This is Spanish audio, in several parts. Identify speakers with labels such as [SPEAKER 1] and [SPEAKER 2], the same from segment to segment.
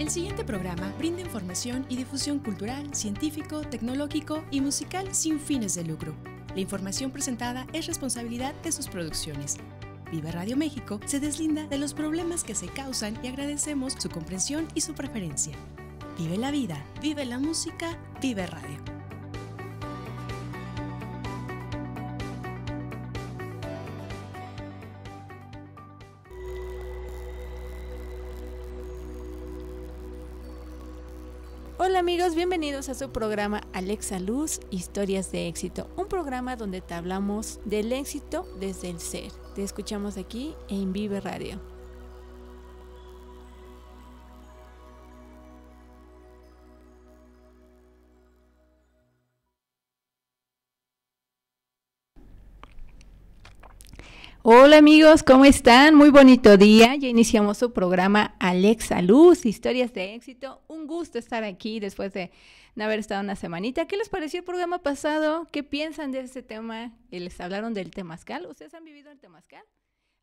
[SPEAKER 1] El siguiente programa brinda información y difusión cultural, científico, tecnológico y musical sin fines de lucro. La información presentada es responsabilidad de sus producciones. Vive Radio México se deslinda de los problemas que se causan y
[SPEAKER 2] agradecemos su comprensión y su preferencia. Vive la vida, vive la música, vive radio.
[SPEAKER 1] amigos? Bienvenidos a su programa Alexa Luz, Historias de éxito, un programa donde te hablamos del éxito desde el ser. Te escuchamos aquí en Vive Radio. Hola amigos, ¿cómo están? Muy bonito día. Ya iniciamos su programa Alexa Luz, historias de éxito. Un gusto estar aquí después de no haber estado una semanita. ¿Qué les pareció el programa pasado? ¿Qué piensan de este tema? Eh, ¿Les hablaron del temazcal? ¿Ustedes han vivido el temazcal?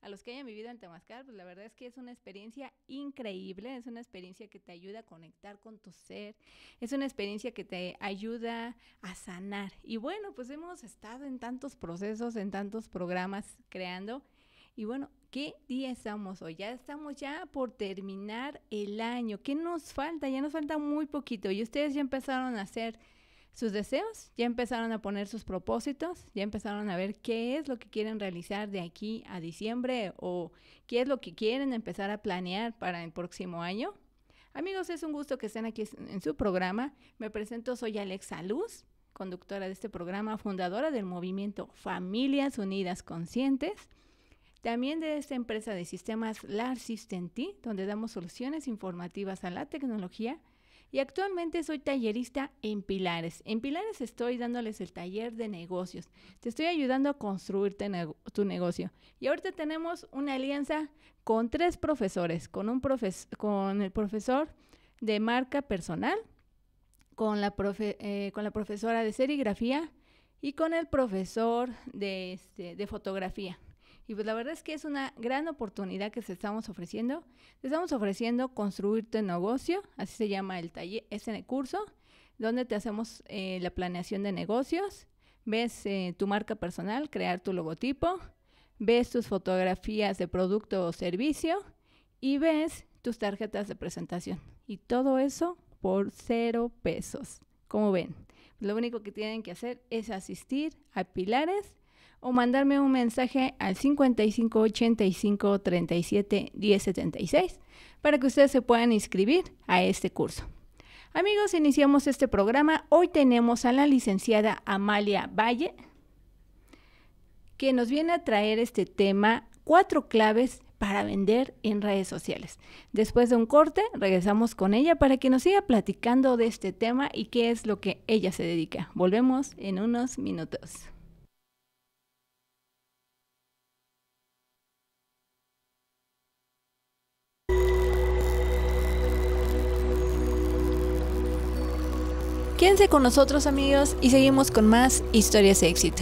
[SPEAKER 1] a los que hayan vivido en Temazcal, pues la verdad es que es una experiencia increíble, es una experiencia que te ayuda a conectar con tu ser, es una experiencia que te ayuda a sanar. Y bueno, pues hemos estado en tantos procesos, en tantos programas creando. Y bueno, ¿qué día estamos hoy? Ya estamos ya por terminar el año. ¿Qué nos falta? Ya nos falta muy poquito y ustedes ya empezaron a hacer sus deseos, ya empezaron a poner sus propósitos, ya empezaron a ver qué es lo que quieren realizar de aquí a diciembre o qué es lo que quieren empezar a planear para el próximo año. Amigos, es un gusto que estén aquí en su programa. Me presento, soy Alexa Luz, conductora de este programa, fundadora del movimiento Familias Unidas Conscientes. También de esta empresa de sistemas LAR System donde damos soluciones informativas a la tecnología y actualmente soy tallerista en Pilares. En Pilares estoy dándoles el taller de negocios. Te estoy ayudando a construir tu negocio. Y ahorita tenemos una alianza con tres profesores, con, un con el profesor de marca personal, eh, con la, profesora de serigrafía y con el profesor de este, fotografía. Y pues la verdad es que es una gran oportunidad que se estamos ofreciendo. Te estamos ofreciendo construir tu negocio, así se llama el taller, es curso, donde te hacemos eh, la planeación de negocios, ves eh, tu marca personal, crear tu logotipo, ves tus fotografías de producto o servicio y ves tus tarjetas de presentación. Y todo eso por cero pesos. Como ven, lo único que tienen que hacer es asistir a Pilares o mandarme un mensaje al 85 37 1076 para que ustedes se puedan inscribir a este curso. Amigos, iniciamos este programa. Hoy tenemos a la licenciada Amalia Valle, que nos viene a traer este tema, cuatro claves para vender en redes sociales. Después de un corte, regresamos con ella para que nos siga platicando de este tema y qué es lo que ella se dedica. Volvemos en unos minutos. Quédense con nosotros amigos y seguimos con más historias de éxito.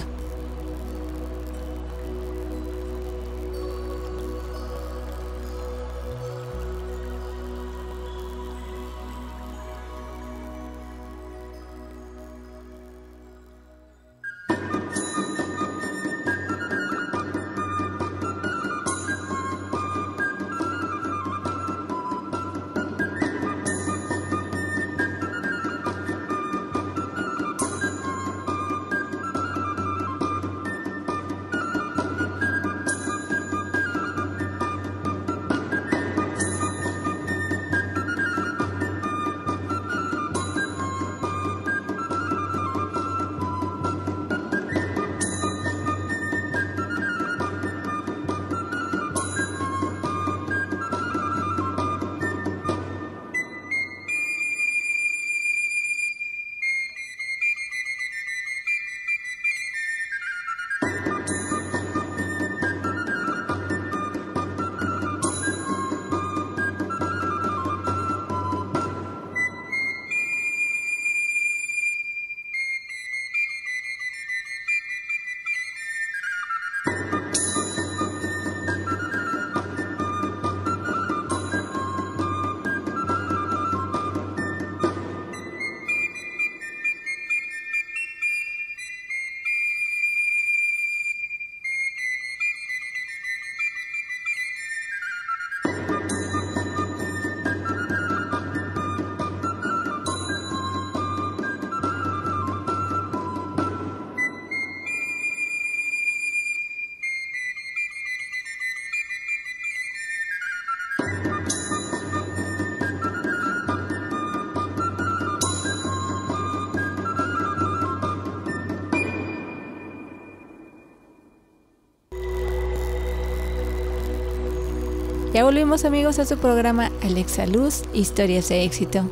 [SPEAKER 1] Ya volvimos amigos a su programa Alexa Luz, Historias de éxito.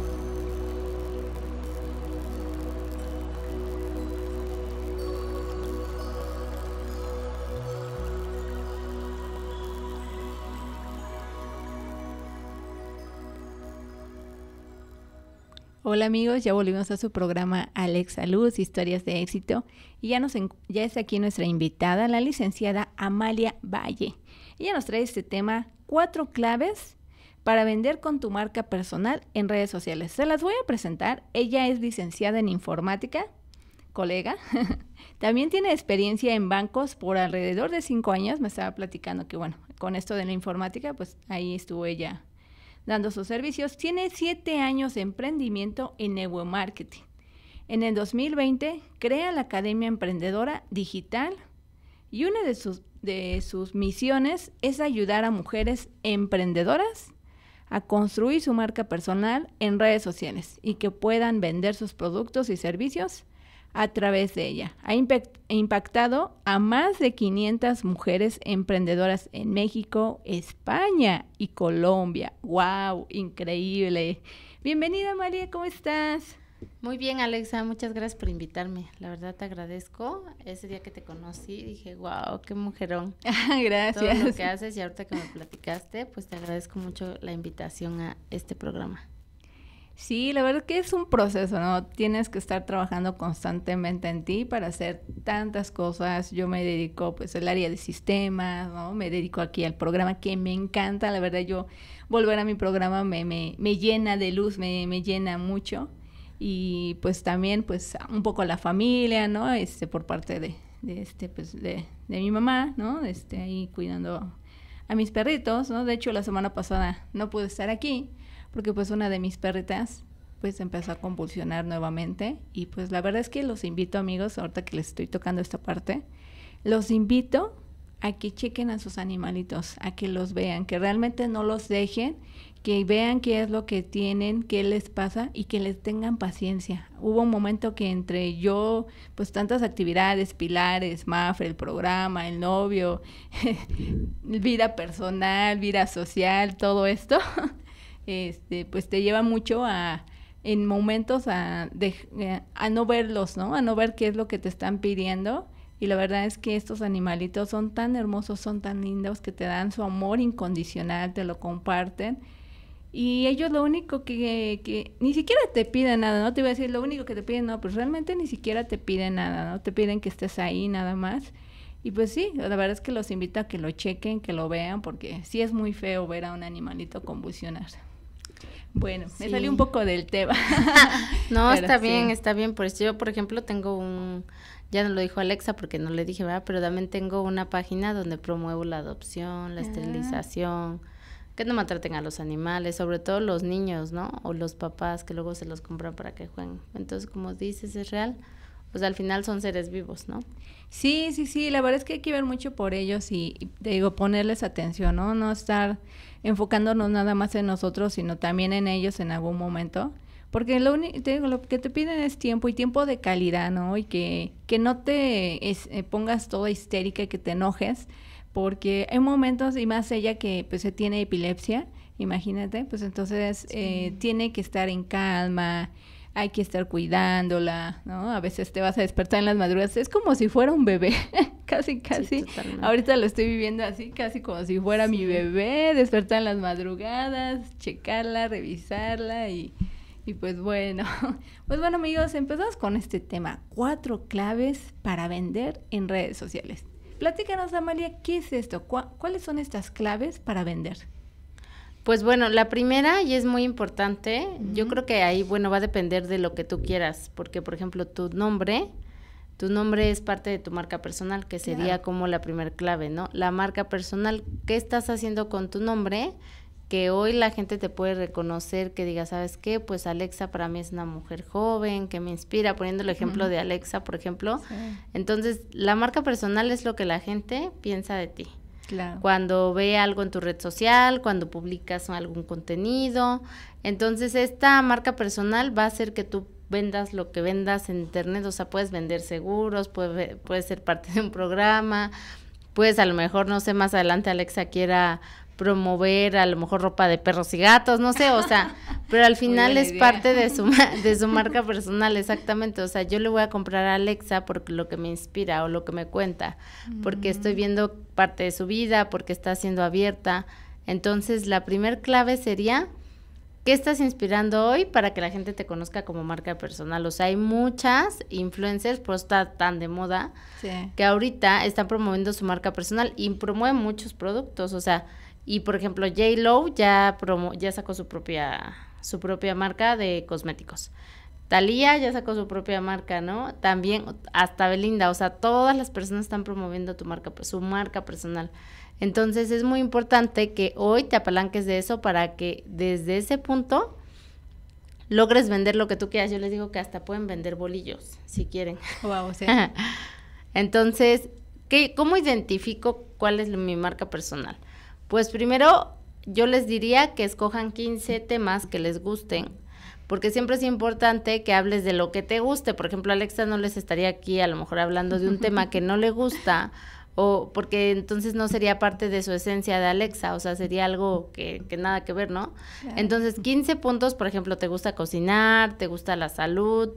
[SPEAKER 1] Hola amigos, ya volvimos a su programa Alexa Luz, Historias de Éxito. Y ya, nos, ya está aquí nuestra invitada, la licenciada Amalia Valle. Ella nos trae este tema cuatro claves para vender con tu marca personal en redes sociales. Se las voy a presentar. Ella es licenciada en informática, colega. También tiene experiencia en bancos por alrededor de cinco años. Me estaba platicando que, bueno, con esto de la informática, pues ahí estuvo ella dando sus servicios. Tiene siete años de emprendimiento en marketing En el 2020 crea la Academia Emprendedora Digital y una de sus, de sus misiones es ayudar a mujeres emprendedoras a construir su marca personal en redes sociales y que puedan vender sus productos y servicios a través de ella. Ha impactado a más de 500 mujeres emprendedoras en México, España y Colombia. ¡Wow!
[SPEAKER 2] Increíble. Bienvenida María, ¿cómo estás? Muy bien, Alexa, muchas gracias por invitarme. La verdad te agradezco. Ese día que te conocí dije, wow, qué mujerón. gracias. Todo lo que haces y ahorita que me platicaste, pues te agradezco mucho la invitación a este programa.
[SPEAKER 1] Sí, la verdad que es un proceso, ¿no? Tienes que estar trabajando constantemente en ti para hacer tantas cosas. Yo me dedico pues el área de sistemas, ¿no? Me dedico aquí al programa que me encanta, la verdad yo volver a mi programa me, me, me llena de luz, me, me llena mucho y pues también pues un poco la familia, ¿no? Este, por parte de, de este, pues de, de, mi mamá, ¿no? Este, ahí cuidando a mis perritos, ¿no? De hecho, la semana pasada no pude estar aquí porque pues una de mis perritas pues empezó a convulsionar nuevamente y pues la verdad es que los invito amigos, ahorita que les estoy tocando esta parte, los invito a que chequen a sus animalitos, a que los vean, que realmente no los dejen que vean qué es lo que tienen, qué les pasa y que les tengan paciencia. Hubo un momento que entre yo, pues tantas actividades, pilares, MAFRE, el programa, el novio, vida personal, vida social, todo esto, este, pues te lleva mucho a en momentos a, eh, a no verlos, ¿no? A no ver qué es lo que te están pidiendo. Y la verdad es que estos animalitos son tan hermosos, son tan lindos, que te dan su amor incondicional, te lo comparten y ellos lo único que, que, ni siquiera te piden nada, ¿no? Te voy a decir, lo único que te piden, no, pues realmente ni siquiera te piden nada, ¿no? Te piden que estés ahí nada más. Y pues sí, la verdad es que los invito a que lo chequen, que lo vean, porque sí es muy feo ver a un animalito convulsionar. Bueno, me salió un poco del tema. no, está bien, está
[SPEAKER 2] bien. Por eso yo, por ejemplo, tengo un, ya no lo dijo Alexa porque no le dije, ¿verdad? Pero también tengo una página donde promuevo la adopción, la ah. esterilización que no maltraten a los animales, sobre todo los niños, ¿no? O los papás que luego se los compran para que jueguen. Entonces, como dices, es real. Pues al final son seres vivos, ¿no? Sí, sí, sí. La verdad es que hay que ver mucho por
[SPEAKER 1] ellos y, te digo, ponerles atención, ¿no? No estar enfocándonos nada más en nosotros, sino también en ellos en algún momento. Porque lo, único que te piden es tiempo y tiempo de calidad, ¿no? Y que, que no te eh, pongas toda histérica y que te enojes, porque hay momentos, y más ella que pues tiene epilepsia, imagínate, pues entonces eh, tiene que estar en calma, hay que estar cuidándola, ¿no? A veces te vas a despertar en las madrugadas, es como si fuera un bebé, casi, casi. Ahorita lo estoy viviendo así, casi como si fuera mi bebé, despertar en las madrugadas, checarla, revisarla y, y pues bueno, pues bueno amigos, empezamos con este tema, cuatro claves para vender en redes sociales. Platícanos, Amalia, ¿qué es esto? ¿Cuáles son estas claves para vender?
[SPEAKER 2] Pues bueno, la primera y es muy importante, yo creo que ahí, bueno, va a depender de lo que tú quieras, porque por ejemplo, tu nombre, tu nombre es parte de tu marca personal, que sería como la primera clave, ¿no? La marca personal, ¿qué estás haciendo con tu nombre? que hoy la gente te puede reconocer, que diga, ¿sabes qué? Pues Alexa para mí es una mujer joven, que me inspira, poniendo el ejemplo de Alexa, por ejemplo. Entonces, la marca personal es lo que la gente piensa de ti. Claro. Cuando ve algo en tu red social, cuando publicas algún contenido. Entonces, esta marca personal va a hacer que tú vendas lo que vendas en internet, o sea, puedes vender seguros, puedes, puedes ser parte de un programa, puedes a lo mejor, no sé, más adelante Alexa quiera promover a lo mejor ropa de perros y gatos, no sé, o sea, pero al final es parte de su, de su marca personal, exactamente, o sea, yo le voy a comprar a Alexa porque lo que me inspira o lo que me cuenta, porque estoy mm. viendo parte de su vida, porque está siendo abierta, entonces la primer clave sería, ¿qué estás inspirando hoy para que la gente te conozca como marca personal? O sea, hay muchas influencers, pues está tan de moda, que ahorita están promoviendo su marca personal y promueven muchos productos, o sea, y por ejemplo, J. low ya, ya sacó su propia, su propia marca de cosméticos. Talía ya sacó su propia marca, ¿no? También hasta Belinda, o sea, todas las personas están promoviendo tu marca, pues, su marca personal. Entonces es muy importante que hoy te apalanques de eso para que desde ese punto logres vender lo que tú quieras. Yo les digo que hasta pueden vender bolillos, si quieren. Wow, sí. Entonces, ¿qué, ¿cómo identifico cuál es mi marca personal? Pues primero yo les diría que escojan 15 temas que les gusten, porque siempre es importante que hables de lo que te guste. Por ejemplo, Alexa no les estaría aquí a lo mejor hablando de un tema que no le gusta o porque entonces no sería parte de su esencia de Alexa, o sea, sería algo que, que nada que ver, ¿no? Entonces, 15 puntos, por ejemplo, te gusta cocinar, te gusta la salud,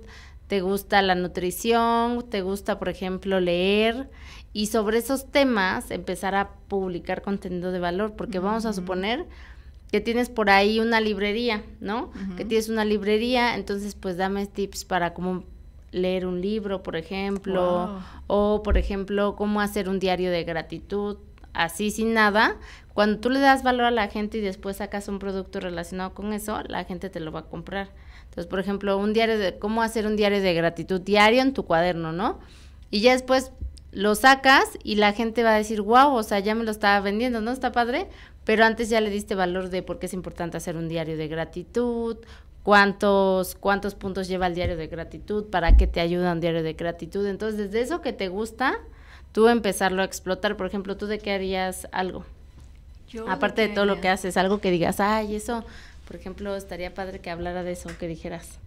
[SPEAKER 2] te gusta la nutrición, te gusta, por ejemplo, leer, y sobre esos temas empezar a publicar contenido de valor, porque vamos a suponer que tienes por ahí una librería, ¿no? Que tienes una librería, entonces pues dame tips para cómo leer un libro, por ejemplo, o por ejemplo, cómo hacer un diario de gratitud, así sin nada. Cuando tú le das valor a la gente y después sacas un producto relacionado con eso, la gente te lo va a comprar. Entonces, por ejemplo, un diario de cómo hacer un diario de gratitud diario en tu cuaderno, ¿no? Y ya después lo sacas y la gente va a decir, wow, o sea, ya me lo estaba vendiendo, ¿no? Está padre, pero antes ya le diste valor de por qué es importante hacer un diario de gratitud, cuántos, cuántos puntos lleva el diario de gratitud, para qué te ayuda un diario de gratitud. Entonces, desde eso que te gusta, tú empezarlo a explotar. Por ejemplo, ¿tú de qué harías algo? Aparte de todo lo que haces, algo que digas, ay, eso, por ejemplo, estaría padre que hablara de eso, que dijeras.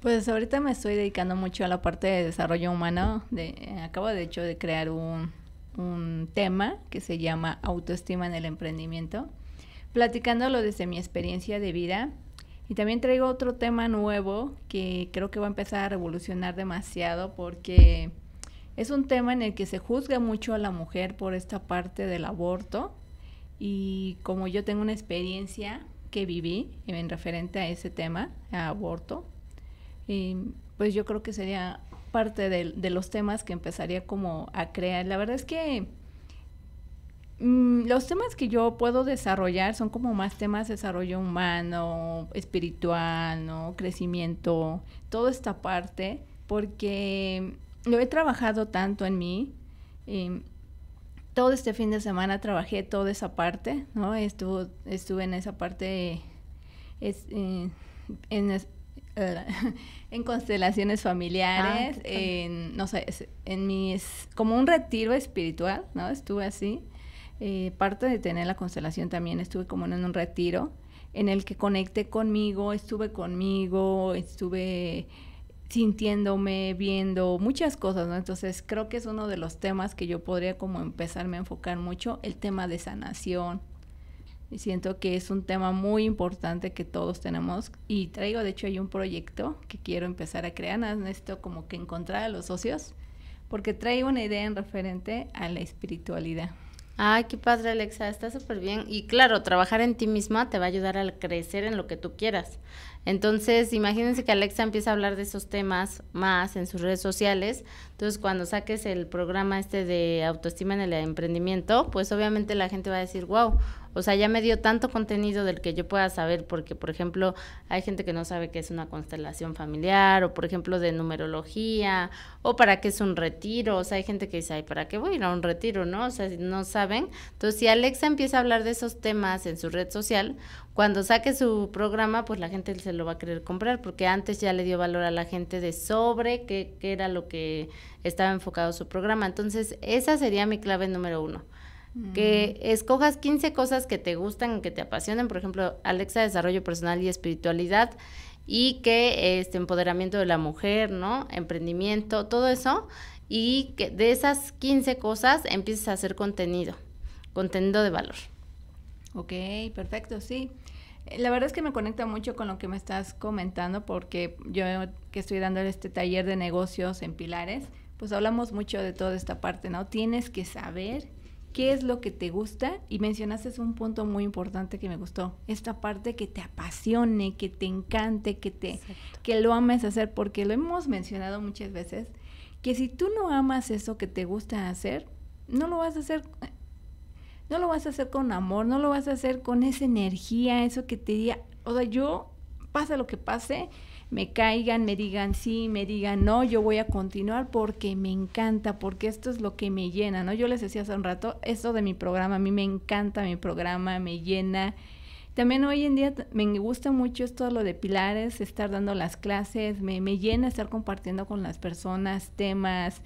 [SPEAKER 1] Pues ahorita me estoy dedicando mucho a la parte de desarrollo humano. acabo de hecho de crear un, un tema que se llama autoestima en el emprendimiento, platicándolo desde mi experiencia de vida. Y también traigo otro tema nuevo que creo que va a empezar a revolucionar demasiado porque es un tema en el que se juzga mucho a la mujer por esta parte del aborto. Y como yo tengo una experiencia que viví en referente a ese tema, a aborto, pues yo creo que sería parte de, los temas que empezaría como a crear. La verdad es que mm, los temas que yo puedo desarrollar son como más temas de desarrollo humano, espiritual, ¿no? crecimiento, toda esta parte, porque lo he trabajado tanto en mí. todo este fin de semana trabajé toda esa parte, ¿no? estuve en esa parte, eh, en, en constelaciones familiares, ah, en, no sé, en mis, como un retiro espiritual, ¿no? Estuve así. Eh, parte de tener la constelación también estuve como en un retiro en el que conecté conmigo, estuve conmigo, estuve sintiéndome, viendo muchas cosas, ¿no? Entonces creo que es uno de los temas que yo podría como empezarme a enfocar mucho, el tema de sanación, y siento que es un tema muy importante que todos tenemos. Y traigo, de hecho, hay un proyecto que quiero empezar a crear. Necesito como que
[SPEAKER 2] encontrar a los socios, porque traigo una idea en referente a la espiritualidad. Ay, qué padre, Alexa, está súper bien. Y claro, trabajar en ti misma te va a ayudar a crecer en lo que tú quieras. Entonces, imagínense que Alexa empieza a hablar de esos temas más en sus redes sociales. Entonces, cuando saques el programa este de autoestima en el emprendimiento, pues obviamente la gente va a decir, wow, o sea, ya me dio tanto contenido del que yo pueda saber, porque, por ejemplo, hay gente que no sabe qué es una constelación familiar, o por ejemplo, de numerología, o para qué es un retiro. O sea, hay gente que dice, ay, ¿para qué voy a ir a un retiro? ¿No? O sea, no saben. Entonces, si Alexa empieza a hablar de esos temas en su red social, cuando saque su programa, pues la gente se lo va a querer comprar, porque antes ya le dio valor a la gente de sobre qué, era lo que estaba enfocado su programa. Entonces, esa sería mi clave número uno. Mm. Que escojas 15 cosas que te gustan, que te apasionen, por ejemplo, Alexa, desarrollo personal y espiritualidad, y que este empoderamiento de la mujer, ¿no? Emprendimiento, todo eso, y que de esas 15 cosas empieces a hacer contenido, contenido de valor.
[SPEAKER 1] Ok, perfecto, sí la verdad es que me conecta mucho con lo que me estás comentando porque yo que estoy dando este taller de negocios en Pilares, pues hablamos mucho de toda esta parte, ¿no? Tienes que saber qué es lo que te gusta y mencionaste un punto muy importante que me gustó, esta parte que te apasione, que te encante, que te que lo ames hacer porque lo hemos mencionado muchas veces que si tú no amas eso que te gusta hacer, no lo vas a hacer no lo vas a hacer con amor, no lo vas a hacer con esa energía, eso que te diga, o sea, yo, pasa lo que pase, me caigan, me digan sí, me digan no, yo voy a continuar porque me encanta, porque esto es lo que me llena, ¿no? Yo les decía hace un rato, esto de mi programa, a mí me encanta mi programa, me llena. También hoy en día me gusta mucho esto lo de pilares, estar dando las clases, me, me llena estar compartiendo con las personas temas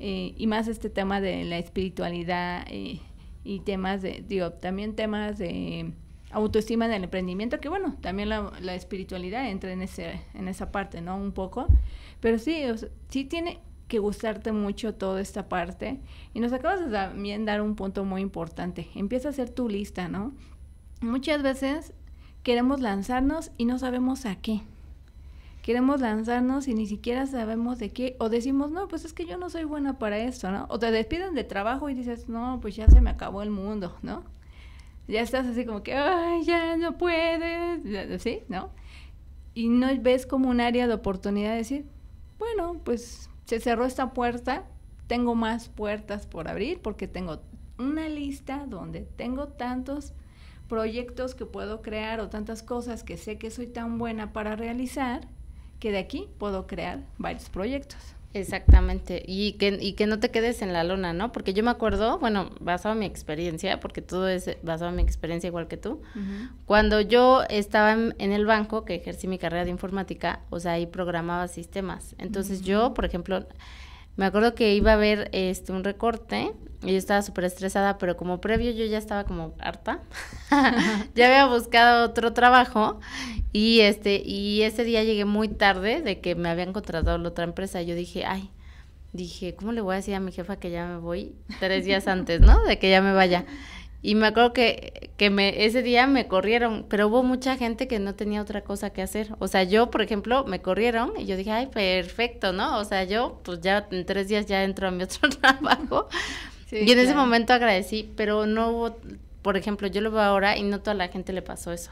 [SPEAKER 1] eh, y más este tema de la espiritualidad. Eh, y temas de, digo, también temas de autoestima del emprendimiento, que bueno, también la, espiritualidad entra en, ese, en esa parte, ¿no? Un poco. Pero sí, sí tiene que gustarte mucho toda esta parte. Y nos acabas de también dar un punto muy importante. Empieza a hacer tu lista, ¿no? Muchas veces queremos lanzarnos y no sabemos a qué queremos lanzarnos y ni siquiera sabemos de qué, o decimos, no, pues es que yo no soy buena para esto, ¿no? O te despiden de trabajo y dices, no, pues ya se me acabó el mundo, ¿no? Ya estás así como que, ay, ya no puedes, ¿sí? ¿No? Y no ves como un área de oportunidad de decir, bueno, pues se cerró esta puerta, tengo más puertas por abrir porque tengo una lista donde tengo tantos proyectos que puedo crear o tantas cosas que
[SPEAKER 2] sé que soy tan buena para realizar que de aquí puedo crear varios proyectos. Exactamente, y que, y que no te quedes en la lona, ¿no? Porque yo me acuerdo, bueno, basado en mi experiencia, porque todo es basado en mi experiencia igual que tú, cuando yo estaba en, el banco, que ejercí mi carrera de informática, o sea, ahí programaba sistemas. Entonces yo, mm. por ejemplo, me acuerdo que iba a haber este, un recorte y yo estaba súper estresada, pero como previo yo ya estaba como harta. ya había buscado otro trabajo y este y ese día llegué muy tarde de que me habían contratado la otra empresa. Yo dije, ay, dije, ¿cómo le voy a decir a mi jefa que ya me voy tres días antes, no? De que ya me vaya. Y me acuerdo que, que me, ese día me corrieron, pero hubo mucha gente que no tenía otra cosa que hacer. O sea, yo, por ejemplo, me corrieron y yo dije, ay, perfecto, ¿no? O sea, yo, pues ya en tres días ya entro a mi otro trabajo. y en ese momento agradecí, pero no hubo, por ejemplo, yo lo veo ahora y no toda la gente le pasó eso.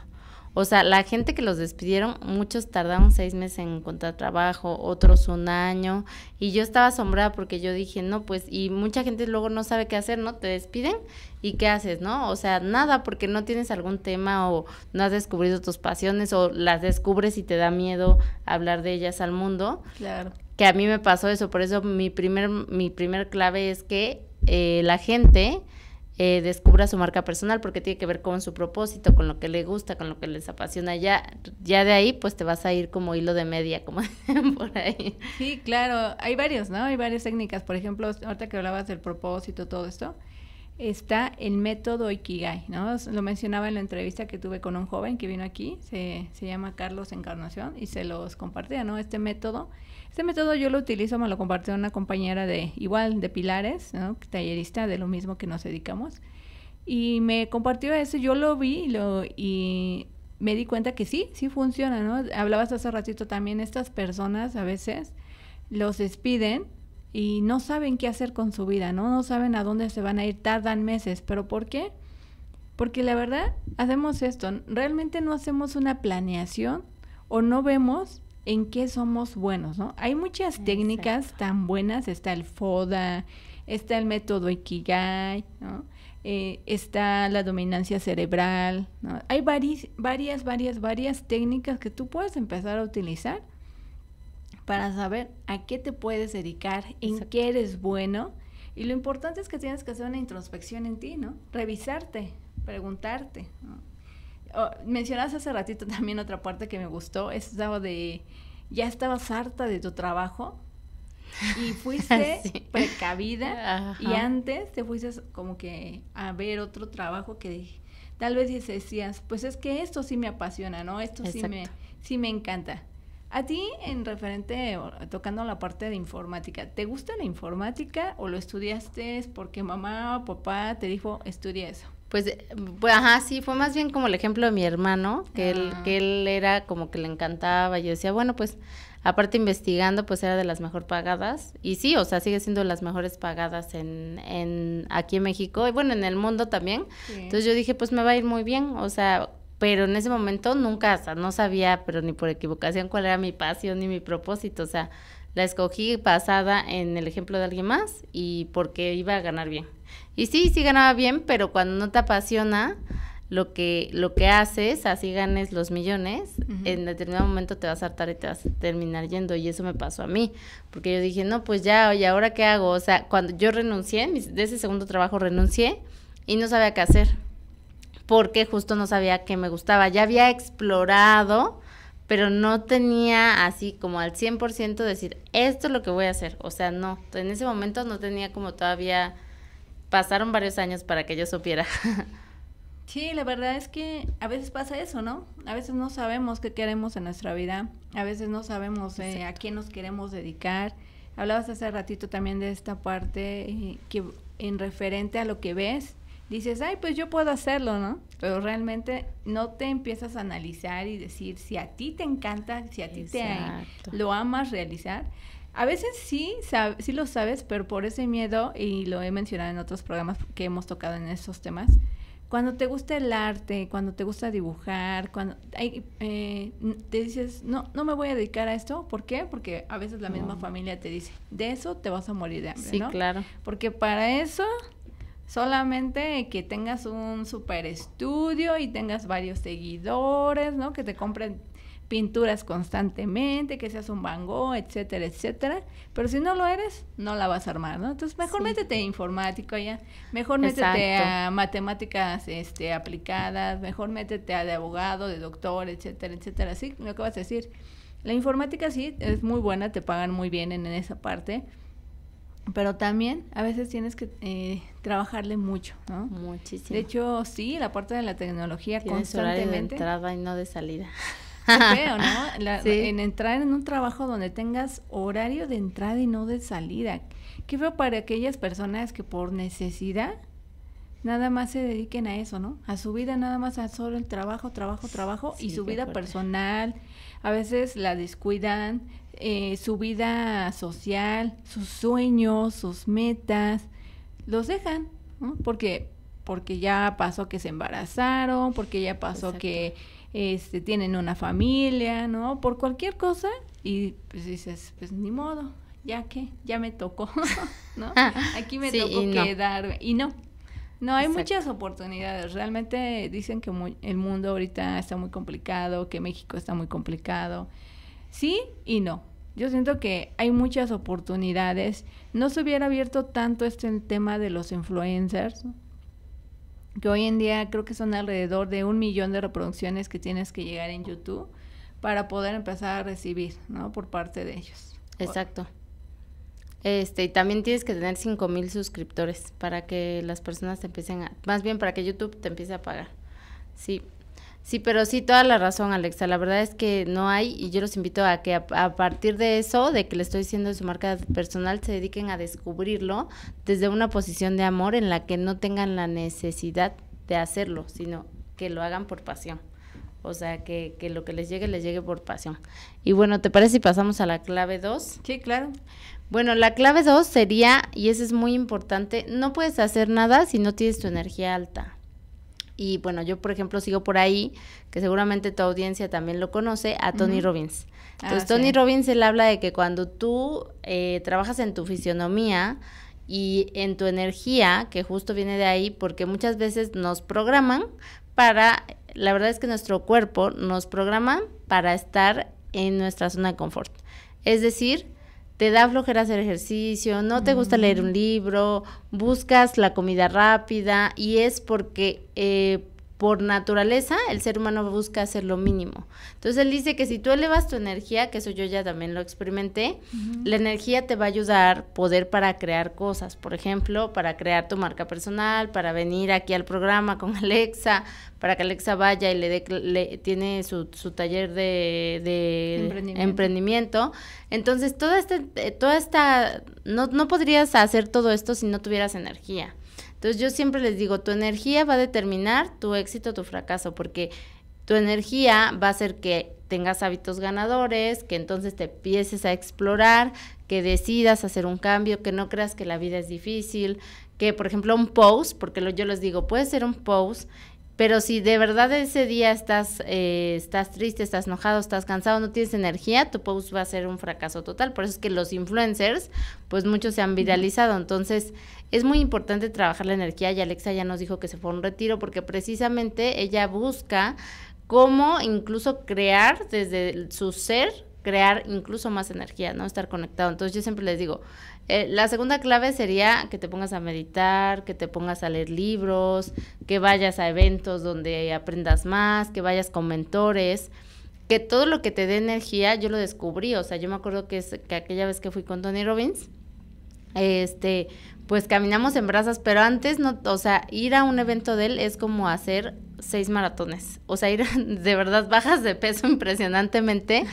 [SPEAKER 2] O sea, la gente que los despidieron, muchos tardaron seis meses en encontrar trabajo, otros un año. Y yo estaba asombrada porque yo dije, no, pues, y mucha gente luego no sabe qué hacer, ¿no? Te despiden y qué haces, ¿no? O sea, nada porque no tienes algún tema o no has descubierto tus pasiones o las descubres y te da miedo hablar de ellas al mundo. Claro. Que a mí me pasó eso, por eso mi primer, mi primer clave es que eh, la gente eh, descubra su marca personal porque tiene que ver con su propósito, con lo que le gusta, con lo que les apasiona. Ya, ya de ahí pues te vas a ir como hilo de media, como por
[SPEAKER 1] ahí. Sí, claro, hay varios, ¿no? Hay varias técnicas. Por ejemplo, ahorita que hablabas del propósito, todo esto, está el método Ikigai, ¿no? Lo mencionaba en la entrevista que tuve con un joven que vino aquí, se, llama Carlos Encarnación, y se los compartía, ¿no? Este método, este método yo lo utilizo, me lo compartió una compañera de, igual, de Pilares, ¿no? Tallerista, de lo mismo que nos dedicamos, y me compartió eso, yo lo vi lo, y me di cuenta que sí, sí funciona, ¿no? Hablabas hace ratito también, estas personas a veces los despiden, y no saben qué hacer con su vida, ¿no? No saben a dónde se van a ir, tardan meses, pero ¿por qué? Porque la verdad, hacemos esto, realmente no hacemos una planeación o no vemos en qué somos buenos, ¿no? Hay muchas técnicas tan buenas, está el FODA, está el método Ikigai, eh, está la dominancia cerebral, Hay varias, varias, varias, varias técnicas que tú puedes empezar a utilizar para saber a qué te puedes dedicar, en qué eres bueno. Y lo importante es que tienes que hacer una introspección en ti, ¿no? Revisarte, preguntarte. ¿no? Oh, hace ratito también otra parte que me gustó, es estado de, ya estabas harta de tu trabajo y fuiste precavida y antes te fuiste como que a ver otro trabajo que tal vez decías, pues es que esto sí me apasiona, ¿no? Esto sí me, sí me encanta. A ti, en referente, tocando la parte de informática, ¿te gusta la informática o lo estudiaste porque mamá o papá te dijo estudia eso?
[SPEAKER 2] Pues, pues, ajá, sí, fue más bien como el ejemplo de mi hermano, que, él, ah. que él era como que le encantaba. Yo decía, bueno, pues aparte investigando, pues era de las mejor pagadas. Y sí, o sea, sigue siendo de las mejores pagadas en, en aquí en México y bueno, en el mundo también. Entonces yo dije, pues me va a ir muy bien. O sea, pero en ese momento nunca, hasta no sabía, pero ni por equivocación, cuál era mi pasión ni mi propósito. O sea, la escogí pasada en el ejemplo de alguien más y porque iba a ganar bien. Y sí, sí ganaba bien, pero cuando no te apasiona lo que, lo que haces, así ganes los millones, en determinado momento te vas a hartar y te vas a terminar yendo. Y eso me pasó a mí, porque yo dije, no, pues ya, oye, ¿ahora qué hago? O sea, cuando yo renuncié, de ese segundo trabajo renuncié y no sabía qué hacer porque justo no sabía que me gustaba. Ya había explorado, pero no tenía así como al 100% decir, esto es lo que voy a hacer. O sea, no, en ese momento no tenía como todavía, pasaron varios años para que yo supiera.
[SPEAKER 1] Sí, la verdad es que a veces pasa eso, ¿no? A veces no sabemos qué queremos en nuestra vida, a veces no sabemos eh, a quién nos queremos dedicar. Hablabas hace ratito también de esta parte eh, que en referente a lo que ves, dices, ay, pues yo puedo hacerlo, ¿no? Pero realmente no te empiezas a analizar y decir si a ti te encanta, si a ti te lo amas realizar. A veces sí, sí lo sabes, pero por ese miedo, y lo he mencionado en otros programas que hemos tocado en esos temas, cuando te gusta el arte, cuando te gusta dibujar, cuando eh, te dices, no, no me voy a dedicar a esto, ¿por qué? Porque a veces la misma familia te dice, de eso te vas a morir de hambre, sí, claro. Porque para eso Solamente que tengas un super estudio y tengas varios seguidores, ¿no? Que te compren pinturas constantemente, que seas un bangó, etcétera, etcétera. Pero si no lo eres, no la vas a armar, ¿no? Entonces, mejor métete a informático ya, mejor métete a matemáticas este, aplicadas, mejor métete a de abogado, de doctor, etcétera, etcétera. Sí, lo que vas a decir. La informática sí es muy buena, te pagan muy bien en esa parte pero también a veces tienes que eh, trabajarle mucho, ¿no? Muchísimo. De hecho, sí, la parte de la tecnología tienes constantemente. Horario de entrada y no de salida. feo, ¿no? En entrar en un trabajo donde tengas horario de entrada y no de salida. Qué veo para aquellas personas que por necesidad nada más se dediquen a eso, ¿no? A su vida nada más a solo el trabajo, trabajo, trabajo y su vida personal a veces la descuidan, eh, su vida social, sus sueños, sus metas, los dejan, ¿no? Porque, porque ya pasó que se embarazaron, porque ya pasó que este, tienen una familia, ¿no? Por cualquier cosa y pues dices, pues ni modo, ya que, ya me tocó, ¿no? Aquí me tocó Y no, no, hay muchas oportunidades. Realmente dicen que el mundo ahorita está muy complicado, que México está muy complicado. Sí y no. Yo siento que hay muchas oportunidades. No se hubiera abierto tanto este tema de los influencers, que hoy en día creo que son alrededor de un millón de reproducciones que tienes que llegar en YouTube para poder empezar a recibir, ¿no? Por parte de ellos.
[SPEAKER 2] Exacto. Este, y también tienes que tener 5000 mil suscriptores para que las personas te empiecen a, más bien para que YouTube te empiece a pagar. Sí, sí, pero sí, toda la razón, Alexa. La verdad es que no hay, y yo los invito a que a, partir de eso, de que le estoy diciendo su marca personal, se dediquen a descubrirlo desde una posición de amor en la que no tengan la necesidad de hacerlo, sino que lo hagan por pasión. O sea, que, que, lo que les llegue, les llegue por pasión. Y bueno, ¿te parece si pasamos a la clave 2? Sí, claro. Bueno, la clave dos sería, y eso es muy importante, no puedes hacer nada si no tienes tu energía alta. Y bueno, yo por ejemplo sigo por ahí, que seguramente tu audiencia también lo conoce, a Tony Robbins. Ah, Entonces Tony Robbins él habla de que cuando tú eh, trabajas en tu fisionomía y en tu energía, que justo viene de ahí, porque muchas veces nos programan para, la verdad es que nuestro cuerpo nos programa para estar en nuestra zona de confort. Es decir, te da flojera hacer ejercicio, no te gusta leer un libro, buscas la comida rápida y es porque eh, por naturaleza el ser humano busca hacer lo mínimo. Entonces él dice que si tú elevas tu energía, que eso yo ya también lo experimenté, la energía te va a ayudar poder para crear cosas, por ejemplo, para crear tu marca personal, para venir aquí al programa con Alexa, para que Alexa vaya y le dé, tiene su, taller de, emprendimiento. Entonces, toda esta, eh, toda esta, no podrías hacer todo esto si no tuvieras energía. Entonces yo siempre les digo, tu energía va a determinar tu éxito, tu fracaso, porque tu energía va a hacer que tengas hábitos ganadores, que entonces te empieces a explorar, que decidas hacer un cambio, que no creas que la vida es difícil, que por ejemplo un post, porque lo, yo les digo, puede ser un post, pero si de verdad ese día estás, eh, estás triste, estás enojado, estás cansado, no tienes energía, tu post va a ser un fracaso total. Por eso es que los influencers, pues muchos se han viralizado. Entonces, es muy importante trabajar la energía y Alexa ya nos dijo que se fue a un retiro porque precisamente ella busca cómo incluso crear desde su ser, crear incluso más energía, ¿no? Estar conectado. Entonces yo siempre les digo, eh, la segunda clave sería que te pongas a meditar, que te pongas a leer libros, que vayas a eventos donde aprendas más, que vayas con mentores que todo lo que te dé energía, yo lo descubrí. O sea, yo me acuerdo que, que aquella vez que fui con Tony Robbins, este, pues caminamos en brasas, pero antes no, o sea, ir a un evento de él es como hacer seis maratones. O sea, ir, de verdad bajas de peso impresionantemente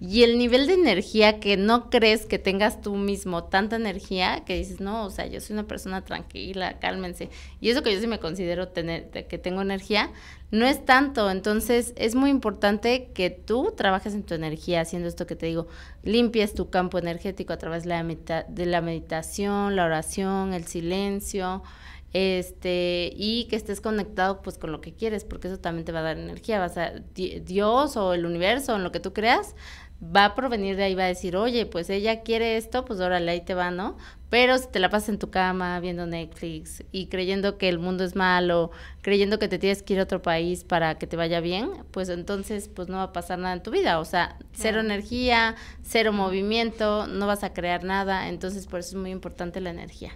[SPEAKER 2] y el nivel de energía que no crees que tengas tú mismo, tanta energía que dices, no, o sea, yo soy una persona tranquila, cálmense. Y eso que yo sí me considero tener, que tengo energía, no es tanto. Entonces, es muy importante que tú trabajes en tu energía haciendo esto que te digo, limpias tu campo energético a través de la, de la meditación, la oración, el silencio este, y que estés conectado pues con lo que quieres, porque eso también te va a dar energía, vas a, Dios o el universo, en lo que tú creas, va a provenir de ahí, va a decir, oye, pues ella quiere esto, pues órale, ahí te va, ¿no? Pero si te la pasas en tu cama viendo Netflix y creyendo que el mundo es malo, creyendo que te tienes que ir a otro país para que te vaya bien, pues entonces pues no va a pasar nada en tu vida. O sea, cero energía, cero movimiento, no vas a crear nada. Entonces por eso es muy importante la energía.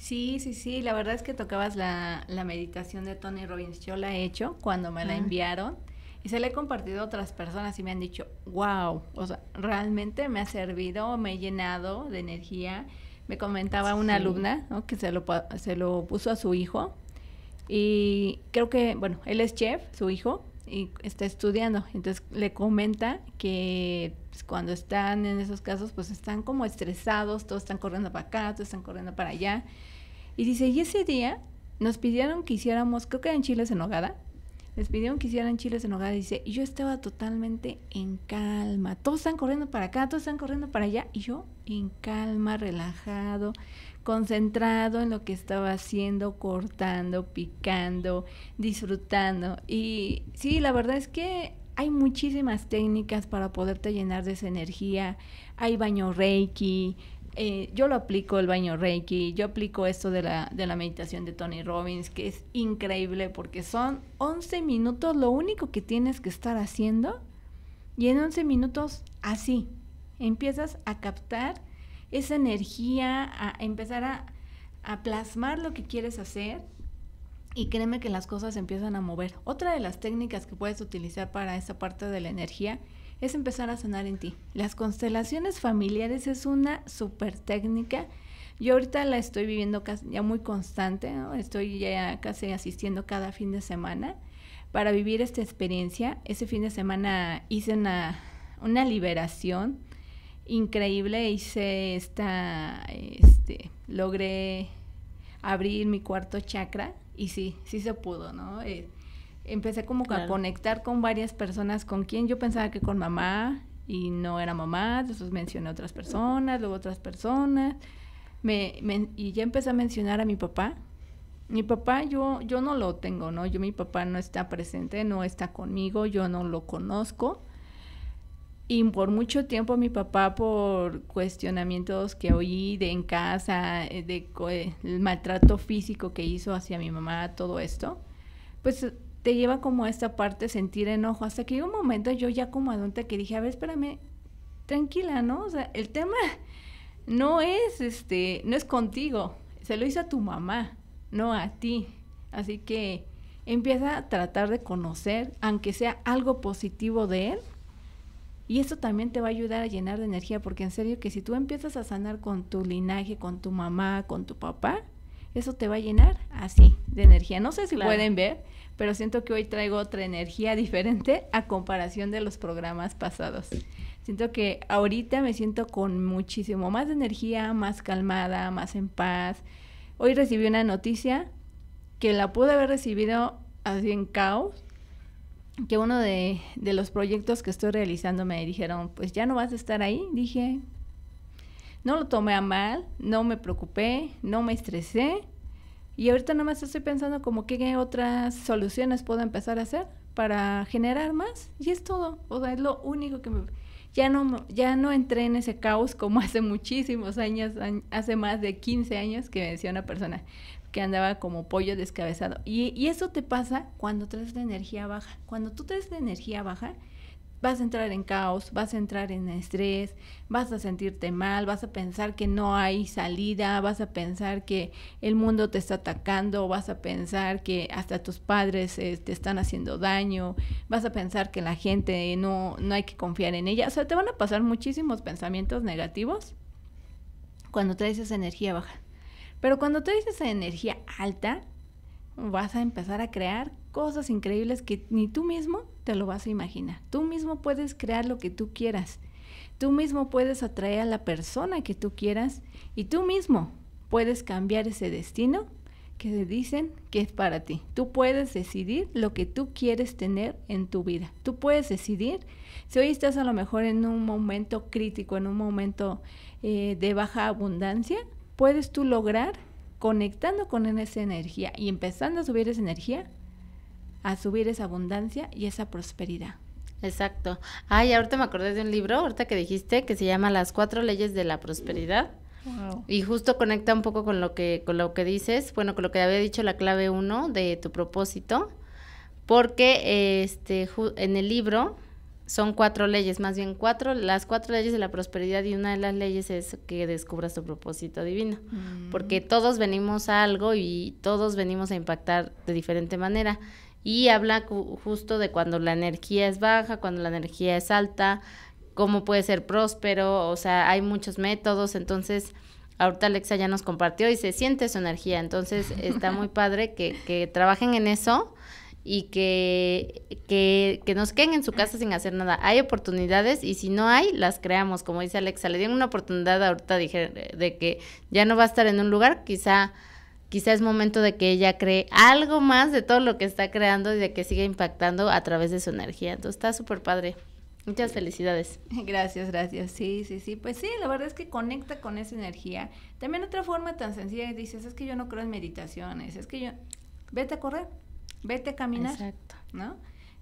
[SPEAKER 1] Sí, sí, sí, la verdad es que tocabas la, la meditación de Tony Robbins, yo la he hecho cuando me la ah. enviaron y se la he compartido a otras personas y me han dicho, wow, o sea, realmente me ha servido, me he llenado de energía. Me comentaba una alumna que se lo, se lo puso a su hijo y creo que, bueno, él es chef, su hijo, y está estudiando. Entonces le comenta que pues, cuando están en esos casos, pues están como estresados, todos están corriendo para acá, todos están corriendo para allá. Y dice, y ese día nos pidieron que hiciéramos, creo que eran chiles en hogada, les pidieron que hicieran chiles en hogada. Y dice, y yo estaba totalmente en calma. Todos están corriendo para acá, todos están corriendo para allá. Y yo en calma, relajado concentrado en lo que estaba haciendo, cortando, picando, disfrutando. Y sí, la verdad es que hay muchísimas técnicas para poderte llenar de esa energía. Hay baño reiki. Eh, yo lo aplico el baño reiki, yo aplico esto de la, de la meditación de Tony Robbins, que es increíble porque son 11 minutos lo único que tienes que estar haciendo y en 11 minutos así empiezas a captar esa energía, a empezar a, plasmar lo que quieres hacer y créeme que las cosas empiezan a mover. Otra de las técnicas que puedes utilizar para esa parte de la energía es empezar a sonar en ti. Las constelaciones familiares es una super técnica. Yo ahorita la estoy viviendo ya muy constante, estoy ya casi asistiendo cada fin de semana para vivir esta experiencia. Ese fin de semana hice una liberación increíble. Hice esta, este, logré abrir mi cuarto chakra y sí, sí se pudo, ¿no? Eh, empecé como a conectar con varias personas con quien yo pensaba que con mamá y no era mamá, entonces mencioné a otras personas, luego otras personas, me, y ya empecé a mencionar a mi papá. Mi papá yo, yo no lo tengo, ¿no? Yo mi papá no está presente, no está conmigo, yo no lo conozco, y por mucho tiempo mi papá, por cuestionamientos que oí de en casa, eh, de, el maltrato físico que hizo hacia mi mamá, todo esto, pues te lleva como a esta parte sentir enojo. Hasta que llegó un momento yo ya como adulta que dije, a ver, espérame, tranquila, ¿no? O sea, el tema no es este, no es contigo, se lo hizo a tu mamá, no a ti. Así que empieza a tratar de conocer, aunque sea algo positivo de él, y eso también te va a ayudar a llenar de energía, porque en serio que si tú empiezas a sanar con tu linaje, con tu mamá, con tu papá, eso te va a llenar así de energía. No sé si pueden ver, pero siento que hoy traigo otra energía diferente a comparación de los programas pasados. Siento que ahorita me siento con muchísimo más energía, más calmada, más en paz. Hoy recibí una noticia que la pude haber recibido así en caos, que uno de, los proyectos que estoy realizando me dijeron, pues ya no vas a estar ahí. Dije, no lo tomé a mal, no me preocupé, no me estresé. Y ahorita nada más estoy pensando como qué otras soluciones puedo empezar a hacer para generar más. Y es todo. O sea, es lo único que me... Ya no, ya no entré en ese caos como hace muchísimos años, hace más de 15 años que me decía una persona, que andaba como pollo descabezado. Y, eso te pasa cuando traes la energía baja. Cuando tú traes la energía baja, vas a entrar en caos, vas a entrar en estrés, vas a sentirte mal, vas a pensar que no hay salida, vas a pensar que el mundo te está atacando, vas a pensar que hasta tus padres eh, te están haciendo daño, vas a pensar que la gente no, no hay que confiar en ella. O sea, te van a pasar muchísimos pensamientos negativos cuando traes esa energía baja. Pero cuando tú esa energía alta, vas a empezar a crear cosas increíbles que ni tú mismo te lo vas a imaginar. Tú mismo puedes crear lo que tú quieras. Tú mismo puedes atraer a la persona que tú quieras y tú mismo puedes cambiar ese destino que te dicen que es para ti. Tú puedes decidir lo que tú quieres tener en tu vida. Tú puedes decidir si hoy estás a lo mejor en un momento crítico, en un momento eh, de baja abundancia, puedes tú lograr conectando con esa energía y empezando a subir esa energía, a subir esa abundancia y esa prosperidad.
[SPEAKER 2] Exacto. Ay, ahorita me acordé de un libro, ahorita que dijiste, que se llama Las cuatro leyes de la prosperidad. Y justo conecta un poco con lo que con lo que dices, bueno, con lo que había dicho la clave uno de tu propósito, porque este en el libro son cuatro leyes, más bien cuatro, las cuatro leyes de la prosperidad y una de las leyes es que descubras tu propósito divino, mm. porque todos venimos a algo y todos venimos a impactar de diferente manera. Y habla justo de cuando la energía es baja, cuando la energía es alta, cómo puede ser próspero, o sea, hay muchos métodos, entonces ahorita Alexa ya nos compartió y se siente su energía, entonces está muy padre que, que trabajen en eso y que, que, que, nos queden en su casa sin hacer nada. Hay oportunidades y si no hay, las creamos. Como dice Alexa, le dieron una oportunidad ahorita dije, de que ya no va a estar en un lugar, quizá quizá es momento de que ella cree algo más de todo lo que está creando y de que siga impactando a través de su energía. Entonces está súper padre. Muchas felicidades.
[SPEAKER 1] Gracias, gracias. Sí, sí, sí. Pues sí, la verdad es que conecta con esa energía. También otra forma tan sencilla, dices, es que yo no creo en meditaciones, es que yo... Vete a correr vete a caminar. Exacto. ¿No?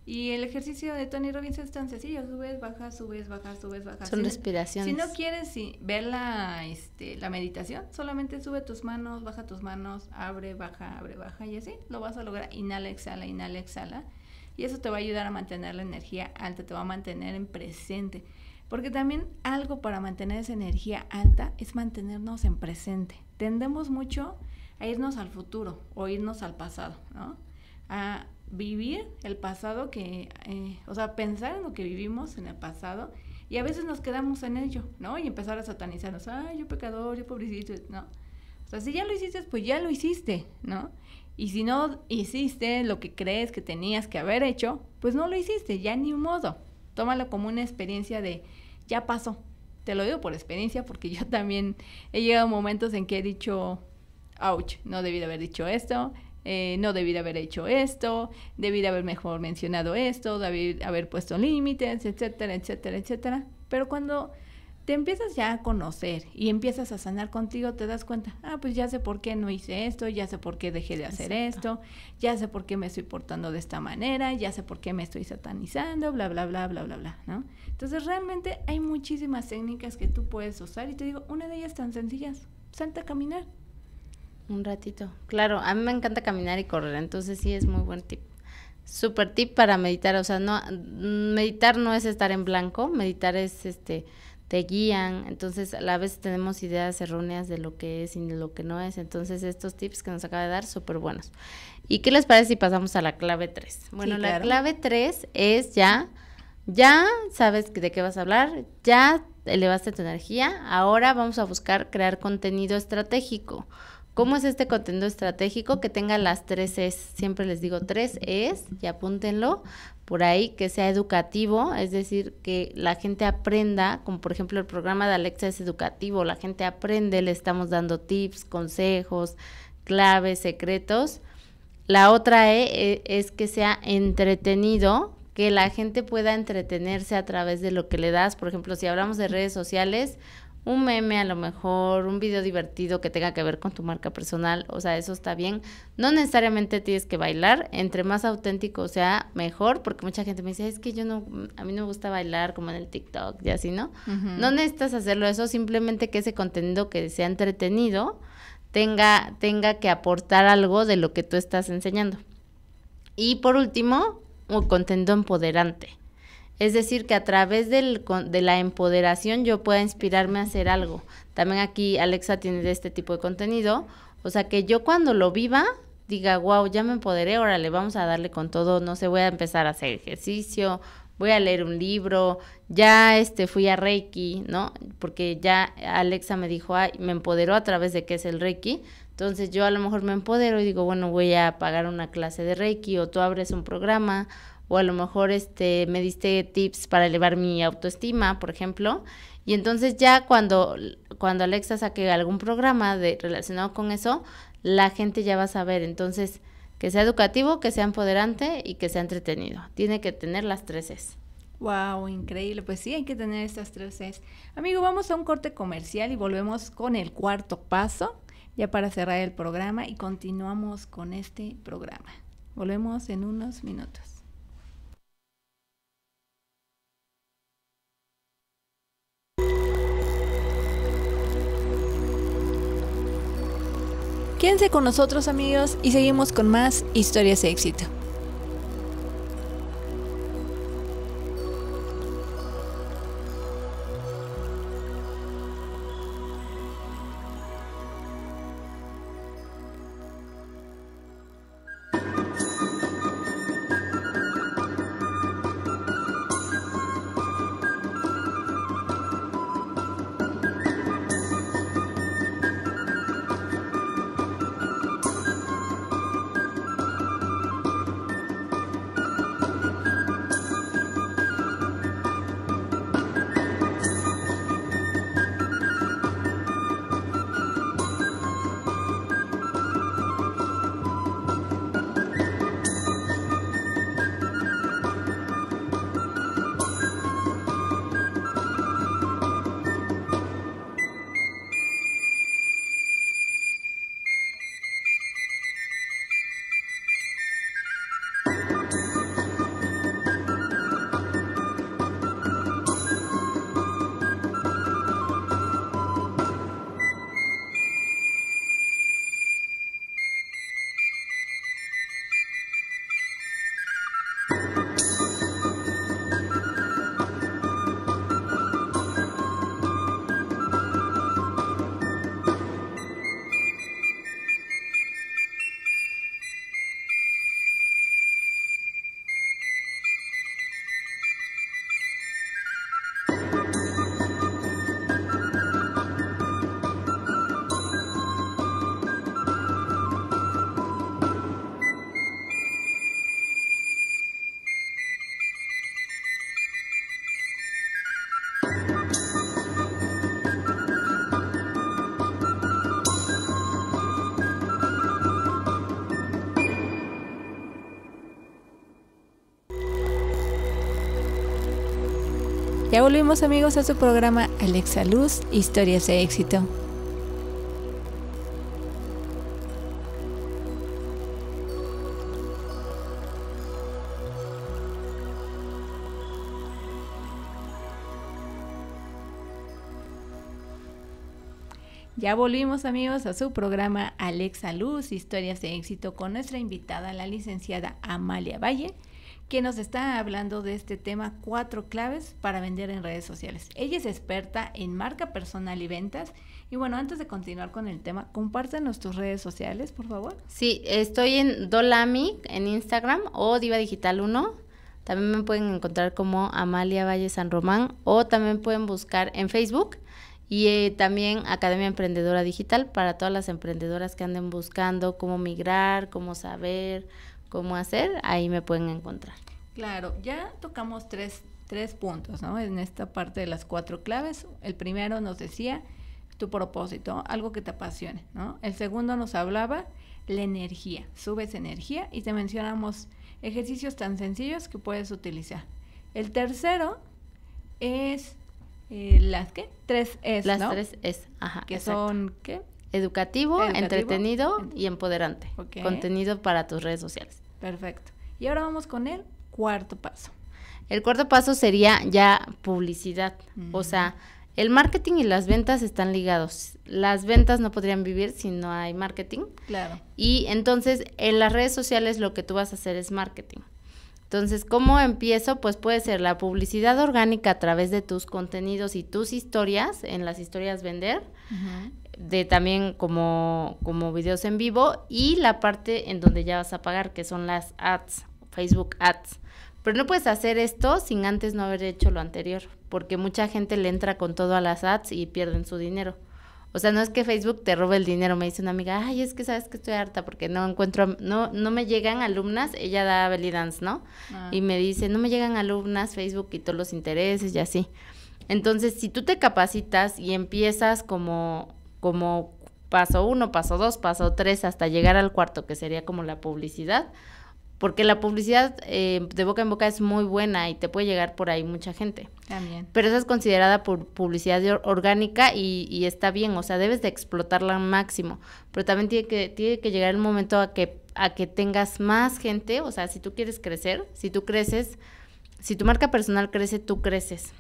[SPEAKER 1] Y el ejercicio de Tony Robbins es tan sencillo, subes, bajas, subes, bajas, subes, bajas. Son respiraciones. Si no quieres ver la, este, la meditación, solamente sube tus manos, baja tus manos, abre, baja, abre, baja y así lo vas a lograr. Inhala, exhala, inhala, exhala. Y eso te va a ayudar a mantener la energía alta, te va a mantener en presente. Porque también algo para mantener esa energía alta es mantenernos en presente. Tendemos mucho a irnos al futuro o irnos al pasado, ¿no? a vivir el pasado que, eh, o sea, pensar en lo que vivimos en el pasado y a veces nos quedamos en ello, ¿no? Y empezar a satanizarnos, ay, yo pecador, yo pobrecito, ¿no? O sea, si ya lo hiciste, pues ya lo hiciste, ¿no? Y si no hiciste lo que crees que tenías que haber hecho, pues no lo hiciste, ya ni modo. Tómalo como una experiencia de, ya pasó. Te lo digo por experiencia porque yo también he llegado a momentos en que he dicho, ouch, no debí de haber dicho esto, eh, no debí de haber hecho esto, debí de haber mejor mencionado esto, debí haber puesto límites, etcétera, etcétera, etcétera. Pero cuando te empiezas ya a conocer y empiezas a sanar contigo, te das cuenta, ah, pues ya sé por qué no hice esto, ya sé por qué dejé de hacer esto, ya sé por qué me estoy portando de esta manera, ya sé por qué me estoy satanizando, bla, bla, bla, bla, bla, bla, ¿no? Entonces realmente hay muchísimas técnicas que tú puedes usar y te digo, una de ellas tan sencillas,
[SPEAKER 2] salta a caminar. Un ratito. Claro, a mí me encanta caminar y correr, entonces sí es muy buen tip. Super tip para meditar, o sea, no meditar no es estar en blanco, meditar es este te guían, entonces a la vez tenemos ideas erróneas de lo que es y de lo que no es, entonces estos tips que nos acaba de dar, súper buenos. ¿Y qué les parece si pasamos a la clave 3? Bueno, la clave 3 es ya, ya sabes de qué vas a hablar, ya elevaste tu energía, ahora vamos a buscar crear contenido estratégico. ¿Cómo es este contenido estratégico? Que tenga las tres es, siempre les digo tres es, y apúntenlo por ahí, que sea educativo, es decir, que la gente aprenda, como por ejemplo el programa de Alexa es educativo, la gente aprende, le estamos dando tips, consejos, claves, secretos. La otra E, e es que sea entretenido, que la gente pueda entretenerse a través de lo que le das. Por ejemplo, si hablamos de redes sociales, un meme a lo mejor, un video divertido que tenga que ver con tu marca personal, o sea, eso está bien. No necesariamente tienes que bailar, entre más auténtico sea, mejor, porque mucha gente me dice, es que yo no, a mí no me gusta bailar como en el TikTok y así, ¿no? No necesitas hacerlo eso, simplemente que ese contenido que sea entretenido tenga, tenga que aportar algo de lo que tú estás enseñando. Y por último, un contenido empoderante. Es decir, que a través de la empoderación yo pueda inspirarme a hacer algo. También aquí Alexa tiene este tipo de contenido. O sea, que yo cuando lo viva, diga, wow, ya me empoderé, órale, vamos a darle con todo, no sé, voy a empezar a hacer ejercicio, voy a leer un libro, ya este fui a Reiki, ¿no? Porque ya Alexa me dijo, ay, me empoderó a través de qué es el Reiki. Entonces yo a lo mejor me empodero y digo, bueno, voy a pagar una clase de Reiki o tú abres un programa o a lo mejor este, me diste tips para elevar mi autoestima, por ejemplo. Y entonces ya cuando, cuando Alexa saque algún programa de, relacionado con eso, la gente ya va a saber. Entonces, que sea educativo, que sea empoderante y que sea entretenido. Tiene que tener las tres es.
[SPEAKER 1] Wow, increíble. Pues sí, hay que tener estas tres es Amigo, vamos a un corte comercial y volvemos con el cuarto paso, ya para cerrar el programa y continuamos con este programa. Volvemos en unos minutos. Quédense con nosotros amigos y seguimos con más historias de éxito. Ya volvimos amigos a su programa Alexa Luz, Historias de éxito. Ya volvimos amigos a su programa Alexa Luz, Historias de éxito con nuestra invitada, la licenciada Amalia Valle que nos está hablando de este tema cuatro claves para vender en redes sociales. Ella es experta en marca personal y ventas. Y bueno, antes de continuar con el tema, compártenos tus redes sociales, por favor.
[SPEAKER 2] Sí, estoy en Dolami en Instagram o Diva Digital 1. También me pueden encontrar como Amalia Valle San Román o también pueden buscar en Facebook y eh, también Academia Emprendedora Digital para todas las emprendedoras que anden buscando cómo migrar, cómo saber, cómo hacer, ahí me pueden encontrar.
[SPEAKER 1] Claro, ya tocamos tres, tres puntos, ¿no? En esta parte de las cuatro claves. El primero nos decía tu propósito, algo que te apasione, ¿no? El segundo nos hablaba la energía, subes energía y te mencionamos ejercicios tan sencillos que puedes utilizar. El tercero es eh, las ¿qué? tres es, las tres es, ajá, que son qué
[SPEAKER 2] Educativo, entretenido y empoderante. Contenido para tus redes sociales.
[SPEAKER 1] Perfecto. Y ahora vamos con el
[SPEAKER 2] cuarto paso. El cuarto paso sería ya publicidad. O sea, el marketing y las ventas están ligados. Las ventas no podrían vivir si no hay marketing. Claro. Y entonces en las redes sociales lo que tú vas a hacer es marketing. Entonces, ¿cómo empiezo? Pues puede ser la publicidad orgánica a través de tus contenidos y tus historias, en las historias vender, Ajá de también como, como videos en vivo y la parte en donde ya vas a pagar, que son las ads, Facebook ads. Pero no puedes hacer esto sin antes no haber hecho lo anterior, porque mucha gente le entra con todo a las ads y pierden su dinero. O sea, no es que Facebook te robe el dinero, me dice una amiga, ay, es que sabes que estoy harta porque no encuentro, no, no me llegan alumnas, ella da belly dance, ¿no? Ah. Y me dice, no me llegan alumnas, Facebook quitó los intereses y así. Entonces, si tú te capacitas y empiezas como como paso uno, paso dos, paso tres, hasta llegar al cuarto, que sería como la publicidad, porque la publicidad eh, de boca en boca es muy buena y te puede llegar por ahí mucha gente. También. Pero esa es considerada por publicidad orgánica y, y, está bien, o sea, debes de explotarla al máximo, pero también tiene que, tiene que llegar el momento a que, a que tengas más gente, o sea, si tú quieres crecer, si tú creces, si tu marca personal crece, tú creces,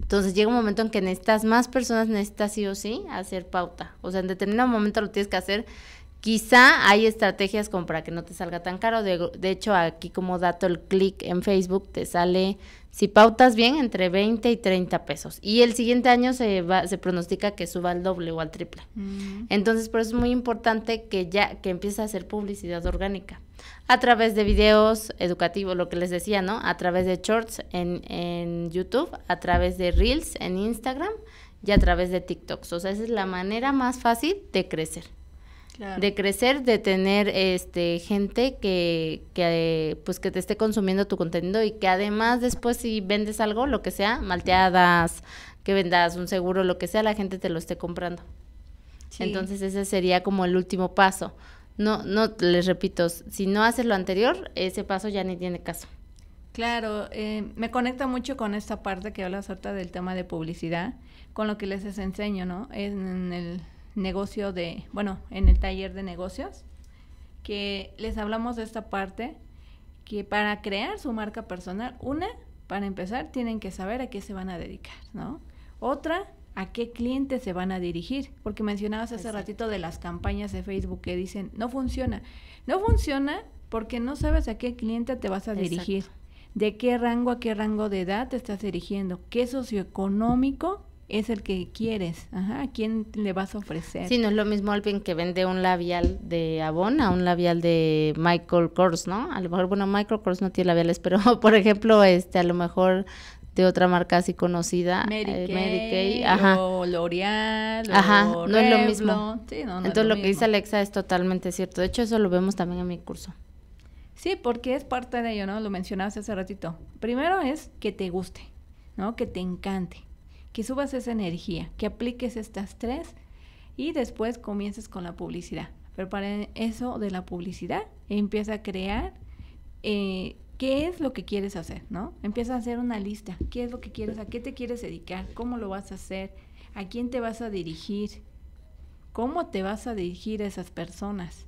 [SPEAKER 2] entonces llega un momento en que necesitas más personas, necesitas sí o sí hacer pauta. O sea, en determinado momento lo tienes que hacer. Quizá hay estrategias como para que no te salga tan caro. De, hecho, aquí como dato el clic en Facebook te sale, si pautas bien, entre 20 y 30 pesos. Y el siguiente año se, se pronostica que suba al doble o al triple. Mm. Entonces, por eso es muy importante que ya que empieces a hacer publicidad orgánica a través de videos educativos, lo que les decía, ¿no? A través de shorts en, en YouTube, a través de reels en Instagram y a través de TikToks. O sea, esa es la manera más fácil de crecer. De crecer, de tener este gente que, que pues que te esté consumiendo tu contenido y que además después si vendes algo, lo que sea, malteadas, que vendas un seguro, lo que sea, la gente te lo esté comprando. Entonces ese sería como el último paso no, no, les repito, si no haces lo anterior, ese paso ya ni tiene caso.
[SPEAKER 1] Claro, eh, me conecta mucho con esta parte que habla ahorita del tema de publicidad, con lo que les enseño, ¿no? En, el negocio de, bueno, en el taller de negocios, que les hablamos de esta parte, que para crear su marca personal, una, para empezar, tienen que saber a qué se van a dedicar, ¿no? Otra, a qué cliente se van a dirigir, porque mencionabas hace ratito de las campañas de Facebook que dicen, no funciona. No funciona porque no sabes a qué cliente te vas a dirigir, de qué rango a qué rango de edad te estás dirigiendo, qué socioeconómico es el que quieres, ajá, ¿a quién le vas a ofrecer? Sí, no es
[SPEAKER 2] lo mismo alguien que vende un labial de Avon a un labial de Michael Kors, ¿no? A lo mejor, bueno, Michael Kors no tiene labiales, pero por ejemplo, este, a lo mejor de otra marca así conocida, eh, Mary, ajá. o L'Oreal, ajá, no es lo mismo.
[SPEAKER 1] Entonces lo, que dice
[SPEAKER 2] Alexa es totalmente cierto. De hecho eso lo vemos también en mi curso.
[SPEAKER 1] Sí, porque es parte de ello, ¿no? Lo mencionabas hace ratito. Primero es que te guste, ¿no? Que te encante, que subas esa energía, que apliques estas tres y después comiences con la publicidad. Preparen eso de la publicidad empieza a crear eh, ¿Qué es lo que quieres hacer? ¿No? Empieza a hacer una lista. ¿Qué es lo que quieres? ¿A qué te quieres dedicar? ¿Cómo lo vas a hacer? ¿A quién te vas a dirigir? ¿Cómo te vas a dirigir a esas personas?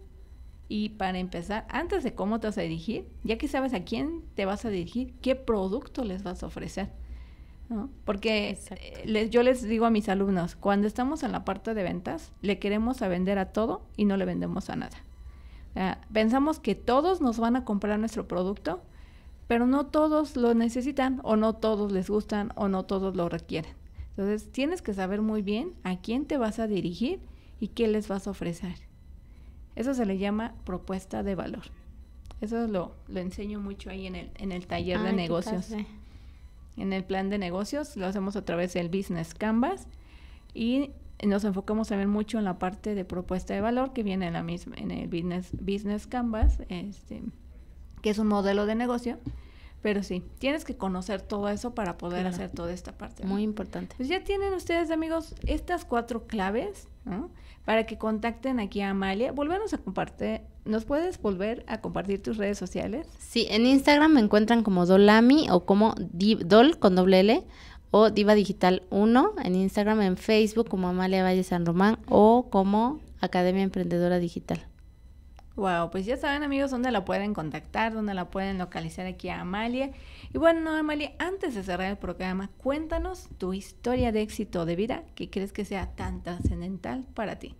[SPEAKER 1] Y para empezar, antes de cómo te vas a dirigir, ya que sabes a quién te vas a dirigir, qué producto les vas a ofrecer. Porque eh, yo les digo a mis alumnos, cuando estamos en la parte de ventas, le queremos a vender a todo y no le vendemos a nada. pensamos que todos nos van a comprar nuestro producto pero no todos lo necesitan o no todos les gustan o no todos lo requieren. Entonces tienes que saber muy bien a quién te vas a dirigir y qué les vas a ofrecer. Eso se le llama propuesta de valor. Eso lo, lo enseño mucho ahí en el, en el taller de negocios. En el plan de negocios lo hacemos a través del Business Canvas y nos enfocamos también mucho en la parte de propuesta de valor que viene en, la misma, en el Business, business Canvas. Este, que es un modelo de negocio. Pero sí, tienes que conocer todo eso para poder hacer toda esta parte. Muy importante. Pues ya tienen ustedes, amigos, estas cuatro claves ¿no? para que contacten aquí a Amalia. Volvemos a compartir. ¿Nos puedes volver a compartir tus redes sociales?
[SPEAKER 2] Sí, en Instagram me encuentran como Dolami o como Dol con doble L o Diva Digital 1. En Instagram, en Facebook como Amalia Valle San Román o como Academia Emprendedora Digital.
[SPEAKER 1] Wow, pues ya saben amigos dónde la pueden contactar, dónde la pueden localizar aquí a Amalia. Y bueno, Amalia, antes de cerrar el programa, cuéntanos tu historia de éxito de vida que crees que sea tan trascendental para ti.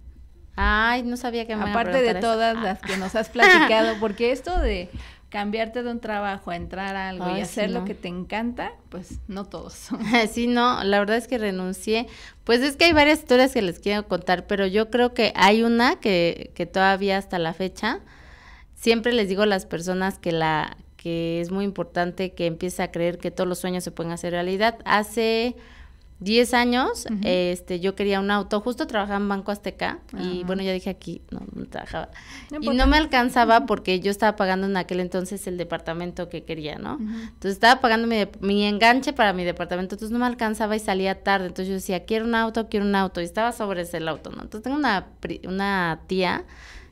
[SPEAKER 1] Ay, no sabía que me Aparte de todas las ah. que nos has platicado, porque esto de cambiarte de un trabajo a entrar a algo y hacer lo que te encanta, pues no todos.
[SPEAKER 2] sí, no, la verdad es que renuncié. Pues es que hay varias historias que les quiero contar, pero yo creo que hay una que, que todavía hasta la fecha, siempre les digo a las personas que la que es muy importante que empiece a creer que todos los sueños se pueden hacer realidad. Hace 10 años, este, yo quería un auto, justo trabajaba en Banco Azteca y bueno, ya dije aquí, no, no trabajaba.
[SPEAKER 1] y no me alcanzaba
[SPEAKER 2] porque yo estaba pagando en aquel entonces el departamento que quería, ¿no? Entonces estaba pagando mi, enganche para mi departamento, entonces no me alcanzaba y salía tarde. Entonces yo decía, quiero un auto, quiero un auto y estaba sobre ese auto, ¿no? Entonces tengo una, una tía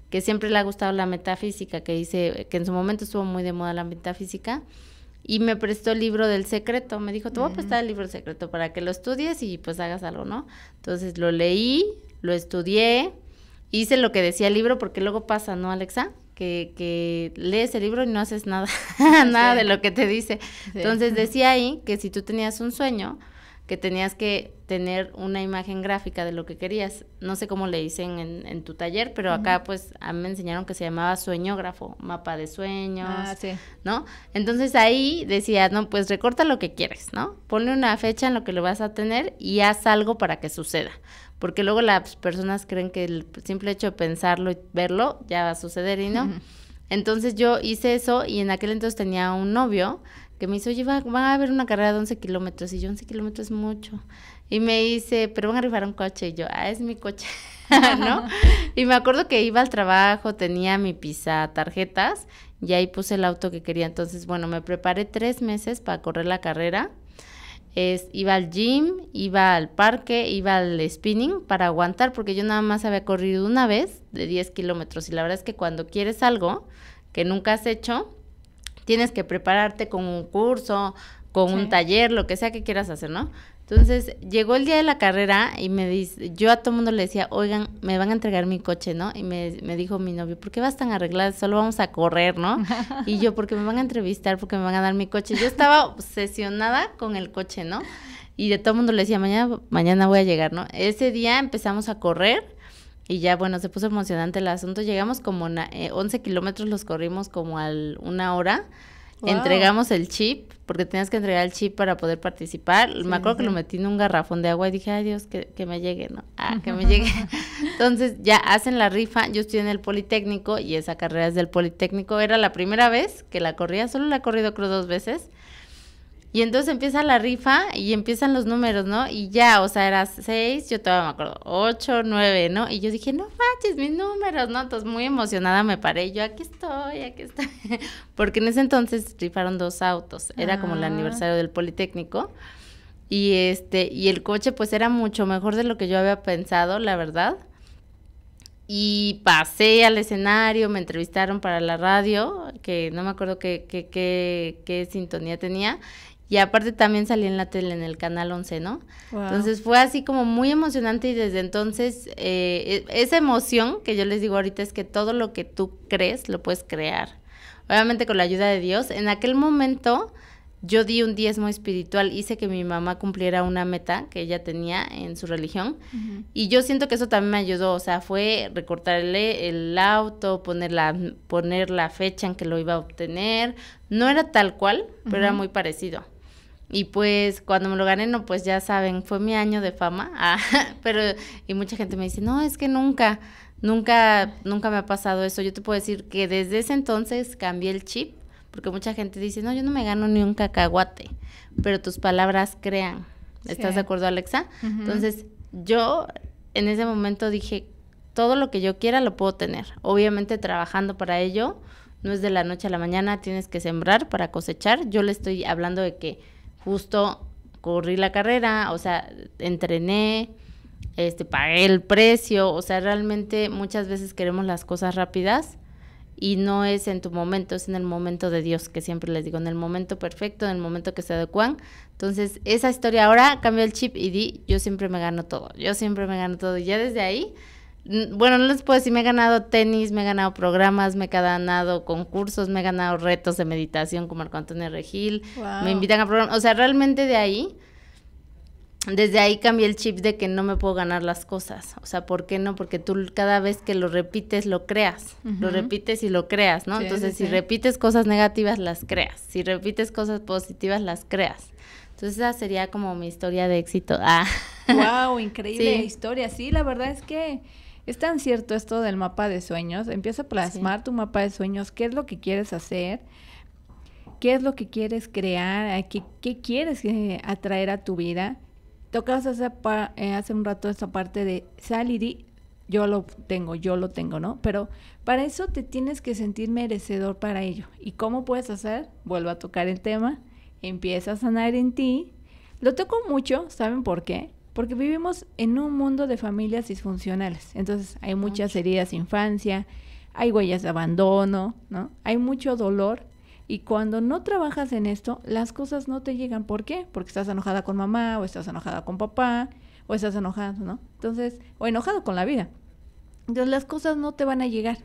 [SPEAKER 2] que siempre le ha gustado la metafísica, que dice que en su momento estuvo muy de moda la metafísica y me prestó el libro del secreto. Me dijo, te voy a prestar mm. el libro del secreto para que lo estudies y pues hagas algo, ¿no? Entonces lo leí, lo estudié, hice lo que decía el libro, porque luego pasa, ¿no, Alexa? Que, que lees el libro y no haces nada, nada de lo que te dice. Entonces decía ahí que si tú tenías un sueño, que tenías que tener una imagen gráfica de lo que querías. No sé cómo le dicen en, tu taller, pero acá pues a mí me enseñaron que se llamaba sueñógrafo, mapa de sueños, ah, ¿no? Entonces ahí decía, no, pues recorta lo que quieres, ¿no? Ponle una fecha en lo que lo vas a tener y haz algo para que suceda. Porque luego las personas creen que el simple hecho de pensarlo y verlo ya va a suceder y no. Entonces yo hice eso y en aquel entonces tenía un novio que me dice, oye, va, a haber una carrera de 11 kilómetros, y yo 11 kilómetros es mucho. Y me dice, pero van a rifar un coche, y yo, ah, es mi coche, ¿no? y me acuerdo que iba al trabajo, tenía mi pizza, tarjetas, y ahí puse el auto que quería. Entonces, bueno, me preparé tres meses para correr la carrera. Es, iba al gym, iba al parque, iba al spinning para aguantar, porque yo nada más había corrido una vez de 10 kilómetros. Y la verdad es que cuando quieres algo que nunca has hecho, tienes que prepararte con un curso, con un taller, lo que sea que quieras hacer, ¿no? Entonces llegó el día de la carrera y me dice, yo a todo el mundo le decía, oigan, me van a entregar mi coche, ¿no? Y me, dijo mi novio, ¿por qué vas tan arreglada? Solo vamos a correr, ¿no? Y yo, porque me van a entrevistar, porque me van a dar mi coche. Yo estaba obsesionada con el coche, ¿no? Y de todo el mundo le decía, mañana, mañana voy a llegar, ¿no? Ese día empezamos a correr y ya, bueno, se puso emocionante el asunto. Llegamos como una, 11 eh, kilómetros, los corrimos como a una hora. Entregamos el chip, porque tenías que entregar el chip para poder participar. me acuerdo que lo metí en un garrafón de agua y dije, ay Dios, que, que me llegue, ¿no? Ah, que me llegue. Entonces ya hacen la rifa. Yo estoy en el Politécnico y esa carrera es del Politécnico. Era la primera vez que la corría, solo la he corrido creo dos veces. Y entonces empieza la rifa y empiezan los números, ¿no? Y ya, o sea, eras seis, yo todavía me acuerdo, ocho, nueve, ¿no? Y yo dije, no faches mis números, ¿no? Entonces muy emocionada me paré, yo aquí estoy, aquí estoy. Porque en ese entonces rifaron dos autos, era como el ah. aniversario del Politécnico. Y este, y el coche pues era mucho mejor de lo que yo había pensado, la verdad. Y pasé al escenario, me entrevistaron para la radio, que no me acuerdo qué, qué, qué, qué sintonía tenía, y aparte también salí en la tele, en el Canal 11, ¿no? Entonces fue así como muy emocionante y desde entonces eh, e, esa emoción que yo les digo ahorita es que todo lo que tú crees lo puedes crear. Obviamente con la ayuda de Dios. En aquel momento yo di un diezmo espiritual, hice que mi mamá cumpliera una meta que ella tenía en su religión y yo siento que eso también me ayudó, o sea, fue recortarle el auto, poner la, poner la fecha en que lo iba a obtener, no era tal cual, pero era muy parecido. Y pues cuando me lo gané, no, pues ya saben, fue mi año de fama. Ah, pero, y mucha gente me dice, no, es que nunca, nunca, nunca me ha pasado eso. Yo te puedo decir que desde ese entonces cambié el chip, porque mucha gente dice, no, yo no me gano ni un cacahuate, pero tus palabras crean. ¿Estás de acuerdo, Alexa? Entonces, yo en ese momento dije, todo lo que yo quiera lo puedo tener. Obviamente trabajando para ello, no es de la noche a la mañana, tienes que sembrar para cosechar. Yo le estoy hablando de que justo corrí la carrera, o sea, entrené, este, pagué el precio, o sea, realmente muchas veces queremos las cosas rápidas y no es en tu momento, es en el momento de Dios, que siempre les digo, en el momento perfecto, en el momento que se adecuan. Entonces, esa historia ahora cambió el chip y di, yo siempre me gano todo, yo siempre me gano todo. Y ya desde ahí bueno, no les puedo decir, me he ganado tenis, me he ganado programas, me he ganado concursos, me he ganado retos de meditación como Marco Antonio Regil, me invitan a programas, o sea, realmente de ahí, desde ahí cambié el chip de que no me puedo ganar las cosas, o sea, ¿por qué no? Porque tú cada vez que lo repites, lo creas, lo repites y lo creas, ¿no? Entonces, si repites cosas negativas, las creas, si repites cosas positivas, las creas. Entonces esa sería como mi historia de éxito. Wow,
[SPEAKER 1] ah. increíble historia. Sí, la verdad es que es tan cierto esto del mapa de sueños. Empieza a plasmar tu mapa de sueños, qué es lo que quieres hacer, qué es lo que quieres crear, qué, quieres eh, atraer a tu vida. Tocas hace, eh, hace un rato esta parte de salir y yo lo tengo, yo lo tengo, ¿no? Pero para eso te tienes que sentir merecedor para ello. ¿Y cómo puedes hacer? Vuelvo a tocar el tema, empieza a sanar en ti. Lo toco mucho, ¿saben por qué? porque vivimos en un mundo de familias disfuncionales. Entonces hay ah, muchas heridas de infancia, hay huellas de abandono, ¿no? Hay mucho dolor y cuando no trabajas en esto, las cosas no te llegan. ¿Por qué? Porque estás enojada con mamá o estás enojada con papá o estás enojado, ¿no? Entonces, o enojado con la vida. Entonces las cosas no te van a llegar.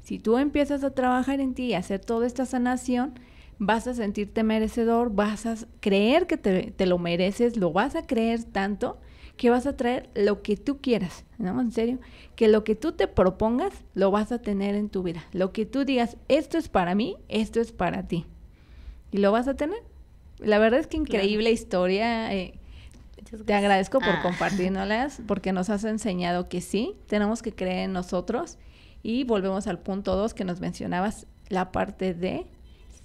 [SPEAKER 1] Si tú empiezas a trabajar en ti y hacer toda esta sanación, vas a sentirte merecedor, vas a creer que te lo mereces, lo vas a creer tanto que vas a traer lo que tú quieras, ¿no? En serio, que lo que tú te propongas lo vas a tener en tu vida. Lo que tú digas, esto es para mí, esto es para ti. Y lo vas a tener. La verdad es que increíble historia. Eh, te agradezco por ah. compartiéndolas, porque nos has enseñado que sí, tenemos que creer en nosotros. Y volvemos al punto 2 que nos mencionabas, la parte de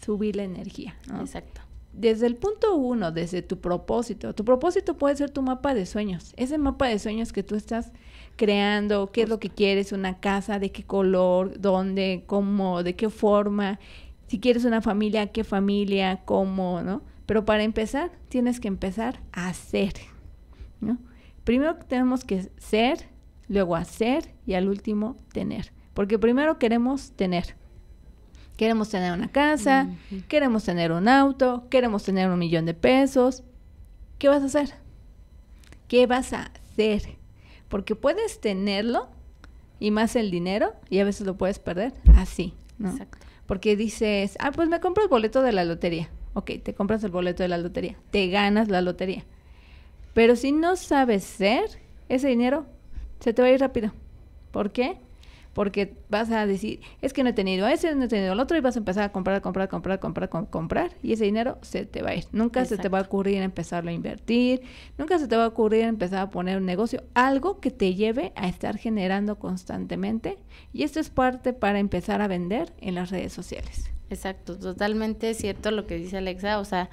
[SPEAKER 1] subir la energía. Exacto desde el punto uno, desde tu propósito, tu propósito puede ser tu mapa de sueños, ese mapa de sueños que tú estás creando, qué es lo que quieres, una casa, de qué color, dónde, cómo, de qué forma, si quieres una familia, qué familia, cómo, ¿no? Pero para empezar, tienes que empezar a hacer, ¿no? Primero tenemos que ser, luego hacer y al último tener, porque primero queremos tener Queremos tener una casa, queremos tener un auto, queremos tener un millón de pesos. ¿Qué vas a hacer? ¿Qué vas a hacer? Porque puedes tenerlo y más el dinero y a veces lo puedes perder así, Exacto. Porque dices, ah, pues me compro el boleto de la lotería. Ok, te compras el boleto de la lotería, te ganas la lotería. Pero si no sabes ser, ese dinero se te va a ir rápido. ¿Por qué? porque vas a decir, es que no he tenido ese, no he tenido el otro, y vas a empezar a comprar, comprar, comprar, comprar, comprar, y ese dinero se te va a ir. Nunca se te va a ocurrir empezarlo a invertir, nunca se te va a ocurrir empezar a poner un negocio, algo que te lleve a estar generando constantemente,
[SPEAKER 2] y esto es parte para empezar a vender en las redes sociales. Exacto, totalmente cierto lo que dice Alexa, o sea,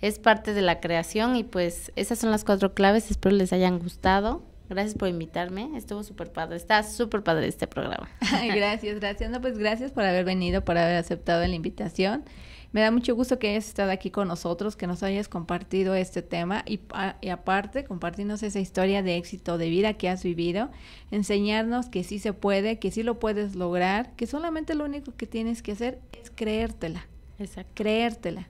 [SPEAKER 2] es parte de la creación y pues esas son las cuatro claves, espero les hayan gustado. Gracias por invitarme, estuvo súper padre, está súper padre este programa.
[SPEAKER 1] gracias, gracias. No, pues gracias por haber venido, por haber aceptado la invitación. Me da mucho gusto que hayas estado aquí con nosotros, que nos hayas compartido este tema y, y, aparte compartirnos esa historia de éxito de vida que has vivido, enseñarnos que sí se puede, que sí lo puedes lograr, que solamente lo único que tienes que hacer es creértela. Exacto. Creértela.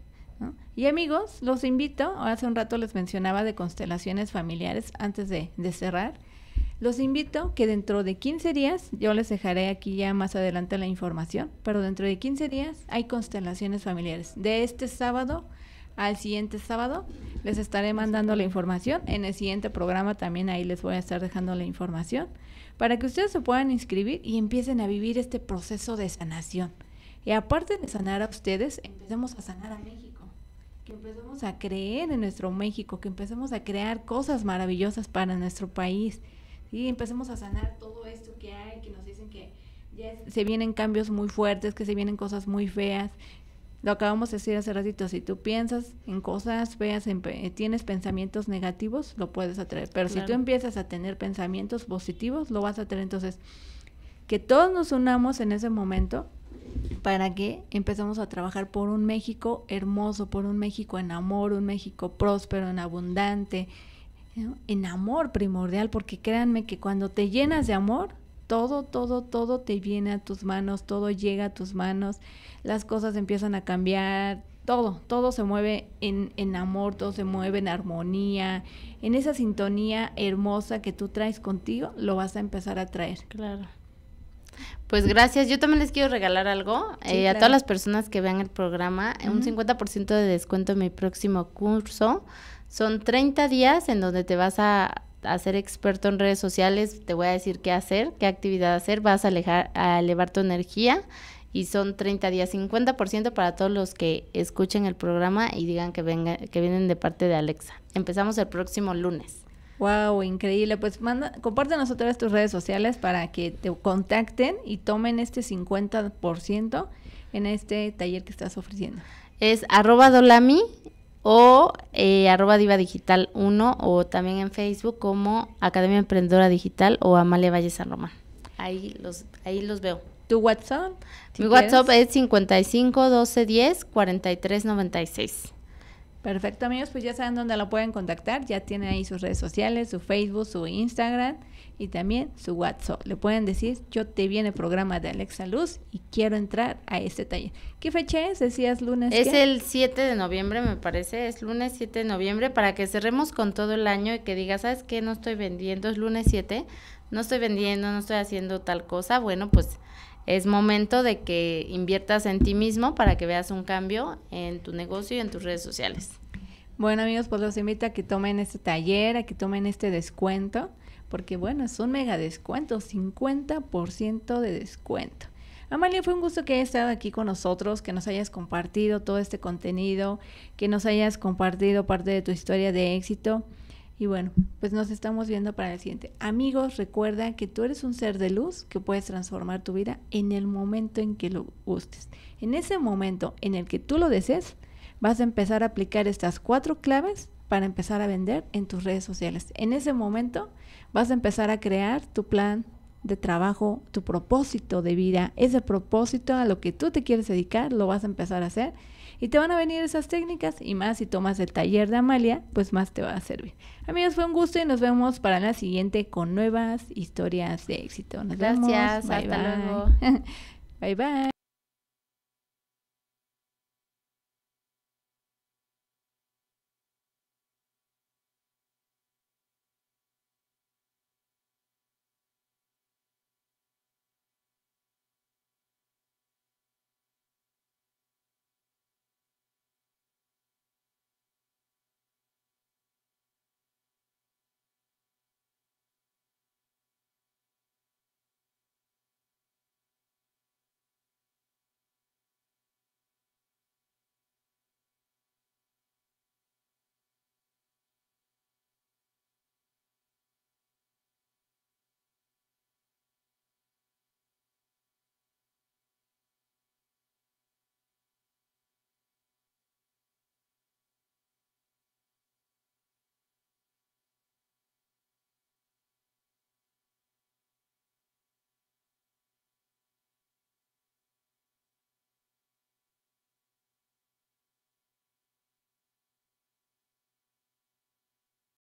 [SPEAKER 1] Y amigos, los invito, hace un rato les mencionaba de constelaciones familiares antes de, cerrar, los invito que dentro de 15 días, yo les dejaré aquí ya más adelante la información, pero dentro de 15 días hay constelaciones familiares. De este sábado al siguiente sábado les estaré mandando la información. En el siguiente programa también ahí les voy a estar dejando la información para que ustedes se puedan inscribir y empiecen a vivir este proceso de sanación. Y aparte de sanar a ustedes, empecemos a sanar a mí que empecemos a creer en nuestro México, que empecemos a crear cosas maravillosas para nuestro país, y empecemos a sanar todo esto que hay, que nos dicen que ya se vienen cambios muy fuertes, que se vienen cosas muy feas. Lo acabamos de decir hace ratito, si tú piensas en cosas feas, tienes pensamientos negativos, lo puedes atraer. Pero si tú empiezas a tener pensamientos positivos, lo vas a tener. Entonces, que todos nos unamos en ese momento para que empecemos a trabajar por un México hermoso, por un México en amor, un México próspero, en abundante, en amor primordial, porque créanme que cuando te llenas de amor, todo, todo, todo te viene a tus manos, todo llega a tus manos, las cosas empiezan a cambiar, todo, todo se mueve en, en, amor, todo se mueve en armonía, en esa sintonía hermosa que tú traes contigo, lo vas a empezar a traer.
[SPEAKER 2] Claro. Pues gracias. Yo también les quiero regalar algo eh, a todas las personas que vean el programa. Eh, un 50% de descuento en mi próximo curso. Son 30 días en donde te vas a hacer experto en redes sociales. Te voy a decir qué hacer, qué actividad hacer. Vas a, alejar, a elevar tu energía. Y son 30 días, 50% para todos los que escuchen el programa y digan que, venga, que vienen de parte de Alexa. Empezamos el próximo lunes.
[SPEAKER 1] Wow, increíble. Pues manda, compártenos otra vez tus redes sociales para que te contacten y tomen este 50% en este taller que estás ofreciendo.
[SPEAKER 2] Es arroba dolami o eh, arroba diva digital 1 o también en Facebook como Academia Emprendedora Digital o Amalia Valle San Román. Ahí los, ahí los veo. ¿Tu WhatsApp?
[SPEAKER 1] Mi WhatsApp es
[SPEAKER 2] 55 12 10 43 96.
[SPEAKER 1] Perfecto, amigos, pues ya saben dónde la pueden contactar. Ya tiene ahí sus redes sociales, su Facebook, su Instagram y también su WhatsApp. Le pueden decir, yo te viene el programa de Alexa Luz y quiero entrar a este taller. ¿Qué fecha es? Decías lunes. Es el
[SPEAKER 2] 7 de noviembre, me parece. Es lunes 7 de noviembre para que cerremos con todo el año y que digas, ¿sabes qué? No estoy vendiendo, es lunes 7, no estoy vendiendo, no estoy haciendo tal cosa. Bueno, pues es momento de que inviertas en ti mismo para que veas un cambio en tu negocio y en tus redes sociales. Bueno amigos, pues los invito a que tomen este taller,
[SPEAKER 1] a que tomen este descuento, porque bueno, es un mega descuento, 50% de descuento. Amalia, fue un gusto que hayas estado aquí con nosotros, que nos hayas compartido todo este contenido, que nos hayas compartido parte de tu historia de éxito. Y bueno, pues nos estamos viendo para el siguiente. Amigos, recuerda que tú eres un ser de luz que puedes transformar tu vida en el momento en que lo gustes. En ese momento en el que tú lo desees, vas a empezar a aplicar estas cuatro claves para empezar a vender en tus redes sociales. En ese momento vas a empezar a crear tu plan de trabajo, tu propósito de vida, ese propósito a lo que tú te quieres dedicar, lo vas a empezar a hacer y te van a venir esas técnicas y más si tomas el taller de Amalia, pues más te va a servir. Amigos, fue un gusto y nos vemos para la siguiente con nuevas historias de éxito. Nos Gracias, hasta luego. bye bye.